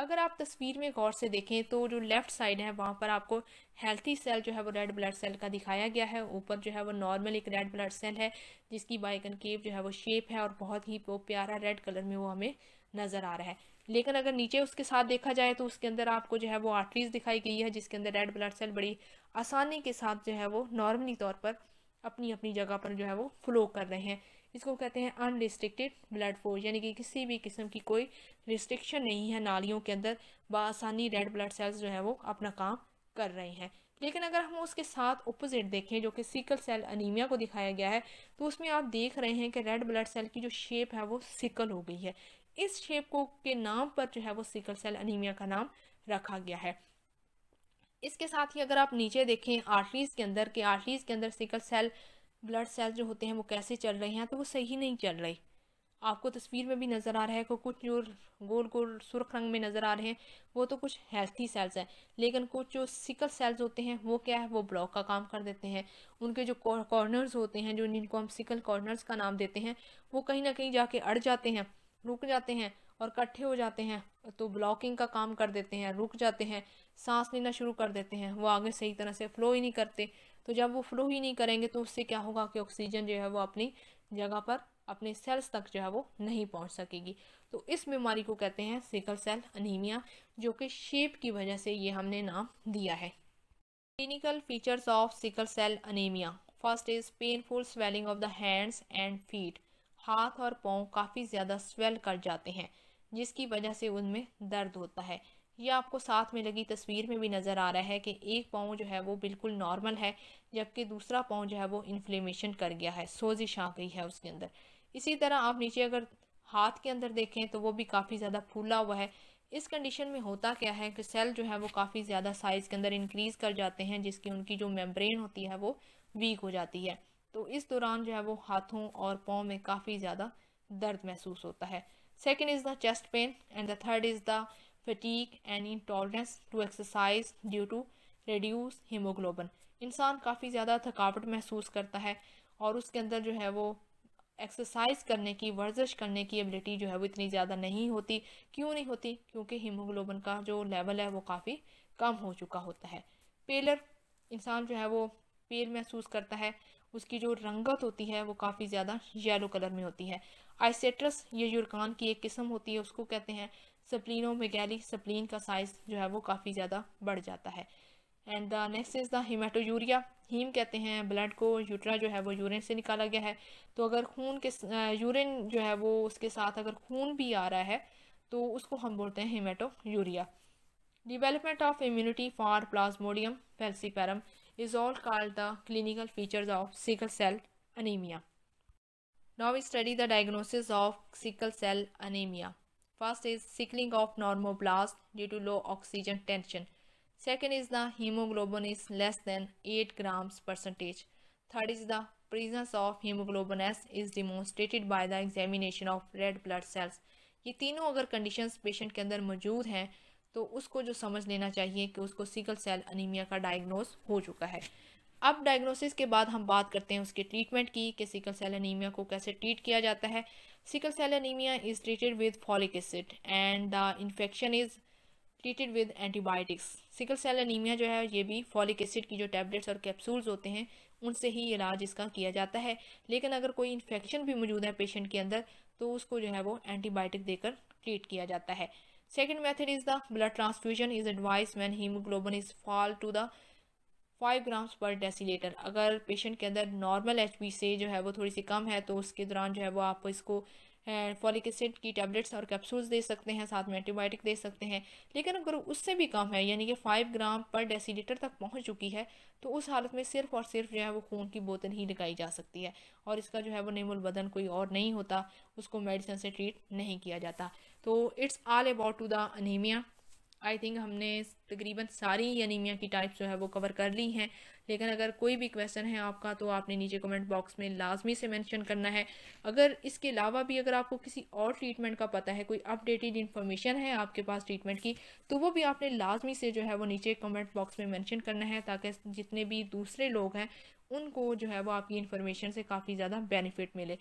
A: अगर आप तस्वीर में गौर से देखें तो जो लेफ़्ट साइड है वहाँ पर आपको हेल्थी सेल जो है वो रेड ब्लड सेल का दिखाया गया है ऊपर जो है वो नॉर्मल एक रेड ब्लड सेल है जिसकी बाइकन केव जो है वो शेप है और बहुत ही वो प्यारा रेड कलर में वो हमें नज़र आ रहा है लेकिन अगर नीचे उसके साथ देखा जाए तो उसके अंदर आपको जो है वो आर्टरीज दिखाई गई है जिसके अंदर रेड ब्लड सेल बड़ी आसानी के साथ जो है वो नॉर्मली तौर पर अपनी अपनी जगह पर जो है वो फ्लो कर रहे हैं इसको कहते हैं अनरिस्ट्रिक्टेड ब्लड फोर्स यानी कि किसी भी किस्म की कोई रिस्ट्रिक्शन नहीं है नालियों के अंदर बसानी रेड ब्लड सेल्स जो है वो अपना काम कर रहे हैं लेकिन अगर हम उसके साथ ओपोजिट देखें जो कि सिकल सेल अनीमिया को दिखाया गया है तो उसमें आप देख रहे हैं कि रेड ब्लड सेल की जो शेप है वो सिकल हो गई है इस शेप को के नाम पर जो है वो सिकल सेल अनीमिया का नाम रखा गया है इसके साथ ही अगर आप नीचे देखें आर्टरीज के अंदर के आर्टरीज के अंदर सिकल सेल ब्लड सेल्स जो होते हैं वो कैसे चल रहे हैं तो वो सही नहीं चल रहे आपको तस्वीर में भी नज़र आ रहा है कि कुछ जो गोल गोल सुरख रंग में नज़र आ रहे हैं वो तो कुछ हेल्थी सेल्स हैं लेकिन कुछ जो सिकल सेल्स होते हैं वो क्या है वो ब्लॉक का काम कर देते हैं उनके जो कॉर्नर्स होते हैं जो जिनको हम सिकल कॉर्नर्स का नाम देते हैं वो कहीं ना कहीं जाके अड़ जाते हैं रुक जाते हैं और इकट्ठे हो जाते हैं तो ब्लॉकिंग का काम कर देते हैं रुक जाते हैं सांस लेना शुरू कर देते हैं वो आगे सही तरह से फ्लो ही नहीं करते तो जब वो फ्लो ही नहीं करेंगे तो उससे क्या होगा कि ऑक्सीजन जो है वो अपनी जगह पर अपने सेल्स तक जो है वो नहीं पहुंच सकेगी तो इस बीमारी को कहते हैं सिकल सेल अनीमिया जो कि शेप की वजह से ये हमने नाम दिया है clinical features of sickle cell anaemia first is painful swelling of the hands and feet हाथ और पाँव काफ़ी ज़्यादा स्वेल कर जाते हैं जिसकी वजह से उनमें दर्द होता है ये आपको साथ में लगी तस्वीर में भी नज़र आ रहा है कि एक पाँव जो है वो बिल्कुल नॉर्मल है जबकि दूसरा पाँव जो है वो इन्फ्लेमेशन कर गया है सोजिश आ गई है उसके अंदर इसी तरह आप नीचे अगर हाथ के अंदर देखें तो वो भी काफ़ी ज़्यादा फूला हुआ है इस कंडीशन में होता क्या है कि सेल जो है वो काफ़ी ज़्यादा साइज़ के अंदर इंक्रीज़ कर जाते हैं जिसकी उनकी जो मेम्ब्रेन होती है वो वीक हो जाती है तो इस दौरान जो है वो हाथों और पाँव में काफ़ी ज़्यादा दर्द महसूस होता है second is the chest pain and the third is the fatigue and intolerance to exercise due to reduce haemoglobin इंसान काफ़ी ज़्यादा थकावट महसूस करता है और उसके अंदर जो है वो एक्सरसाइज करने की वर्जिश करने की एबिलिटी जो है वो इतनी ज़्यादा नहीं होती क्यों नहीं होती क्योंकि हीमोग्लोबन का जो लेवल है वो काफ़ी कम हो चुका होता है पेलर इंसान जो है वो पेल महसूस करता है उसकी जो रंगत होती है वो काफ़ी ज़्यादा येलो कलर में होती है आइसेट्रस ये यूरकान की एक किस्म होती है उसको कहते हैं में मेगैली सप्लिन का साइज़ जो है वो काफ़ी ज़्यादा बढ़ जाता है and the next is the urea हीम कहते हैं ब्लड को यूट्रा जो है वो यूरिन से निकाला गया है तो अगर खून के यूरिन जो है वो उसके साथ अगर खून भी आ रहा है तो उसको हम बोलते हैं haematuria development of immunity for plasmodium falciparum is all card the clinical features of sickle cell anaemia now we study the diagnosis of sickle cell anaemia First is sickling of normoblasts due to low oxygen tension. Second is the hemoglobin is less than 8 grams percentage. Third is the presence of hemoglobin S is demonstrated by the examination of red blood cells. ये तीनों अगर conditions patient के अंदर मौजूद हैं तो उसको जो समझ लेना चाहिए कि उसको सिकल सेल अनीमिया का डायग्नोस हो चुका है अब डायग्नोसिस के बाद हम बात करते हैं उसके ट्रीटमेंट की कि सिकल सेल अनीमिया को कैसे ट्रीट किया जाता है sickle cell anemia is treated with folic acid and the infection is treated with antibiotics sickle cell anaemia जो है ये भी फॉलिक एसिड की जो टैबलेट्स और कैप्सूल्स होते हैं उनसे ही इलाज इसका किया जाता है लेकिन अगर कोई इन्फेक्शन भी मौजूद है पेशेंट के अंदर तो उसको जो है वो एंटीबायोटिक देकर ट्रीट किया जाता है second method is the blood transfusion is advise when haemoglobin is fall to the five grams per decilitre अगर पेशेंट के अंदर नॉर्मल एच से जो है वो थोड़ी सी कम है तो उसके दौरान जो है वो आप इसको फॉलिक एसिड की टैबलेट्स और कैप्सूल्स दे सकते हैं साथ में एंटीबायोटिक दे सकते हैं लेकिन अगर उससे भी कम है यानी कि फाइव ग्राम पर डेसीलीटर तक पहुंच चुकी है तो उस हालत में सिर्फ और सिर्फ जो है वो खून की बोतल ही लगाई जा सकती है और इसका जो है वो नेमुल बदन कोई और नहीं होता उसको मेडिसिन से ट्रीट नहीं किया जाता तो it's all about to the anaemia I think हमने तकरीबन सारी अनिमिया की टाइप्स जो है वो कवर कर ली हैं लेकिन अगर कोई भी क्वेश्चन है आपका तो आपने नीचे कमेंट बॉक्स में लाजमी से मेंशन करना है अगर इसके अलावा भी अगर आपको किसी और ट्रीटमेंट का पता है कोई अपडेटेड इन्फॉर्मेशन है आपके पास ट्रीटमेंट की तो वो भी आपने लाजमी से जो है वो नीचे कमेंट बॉक्स में मैंशन करना है ताकि जितने भी दूसरे लोग हैं उनको जो है वो आपकी इन्फॉर्मेशन से काफ़ी ज़्यादा बेनिफिट मिले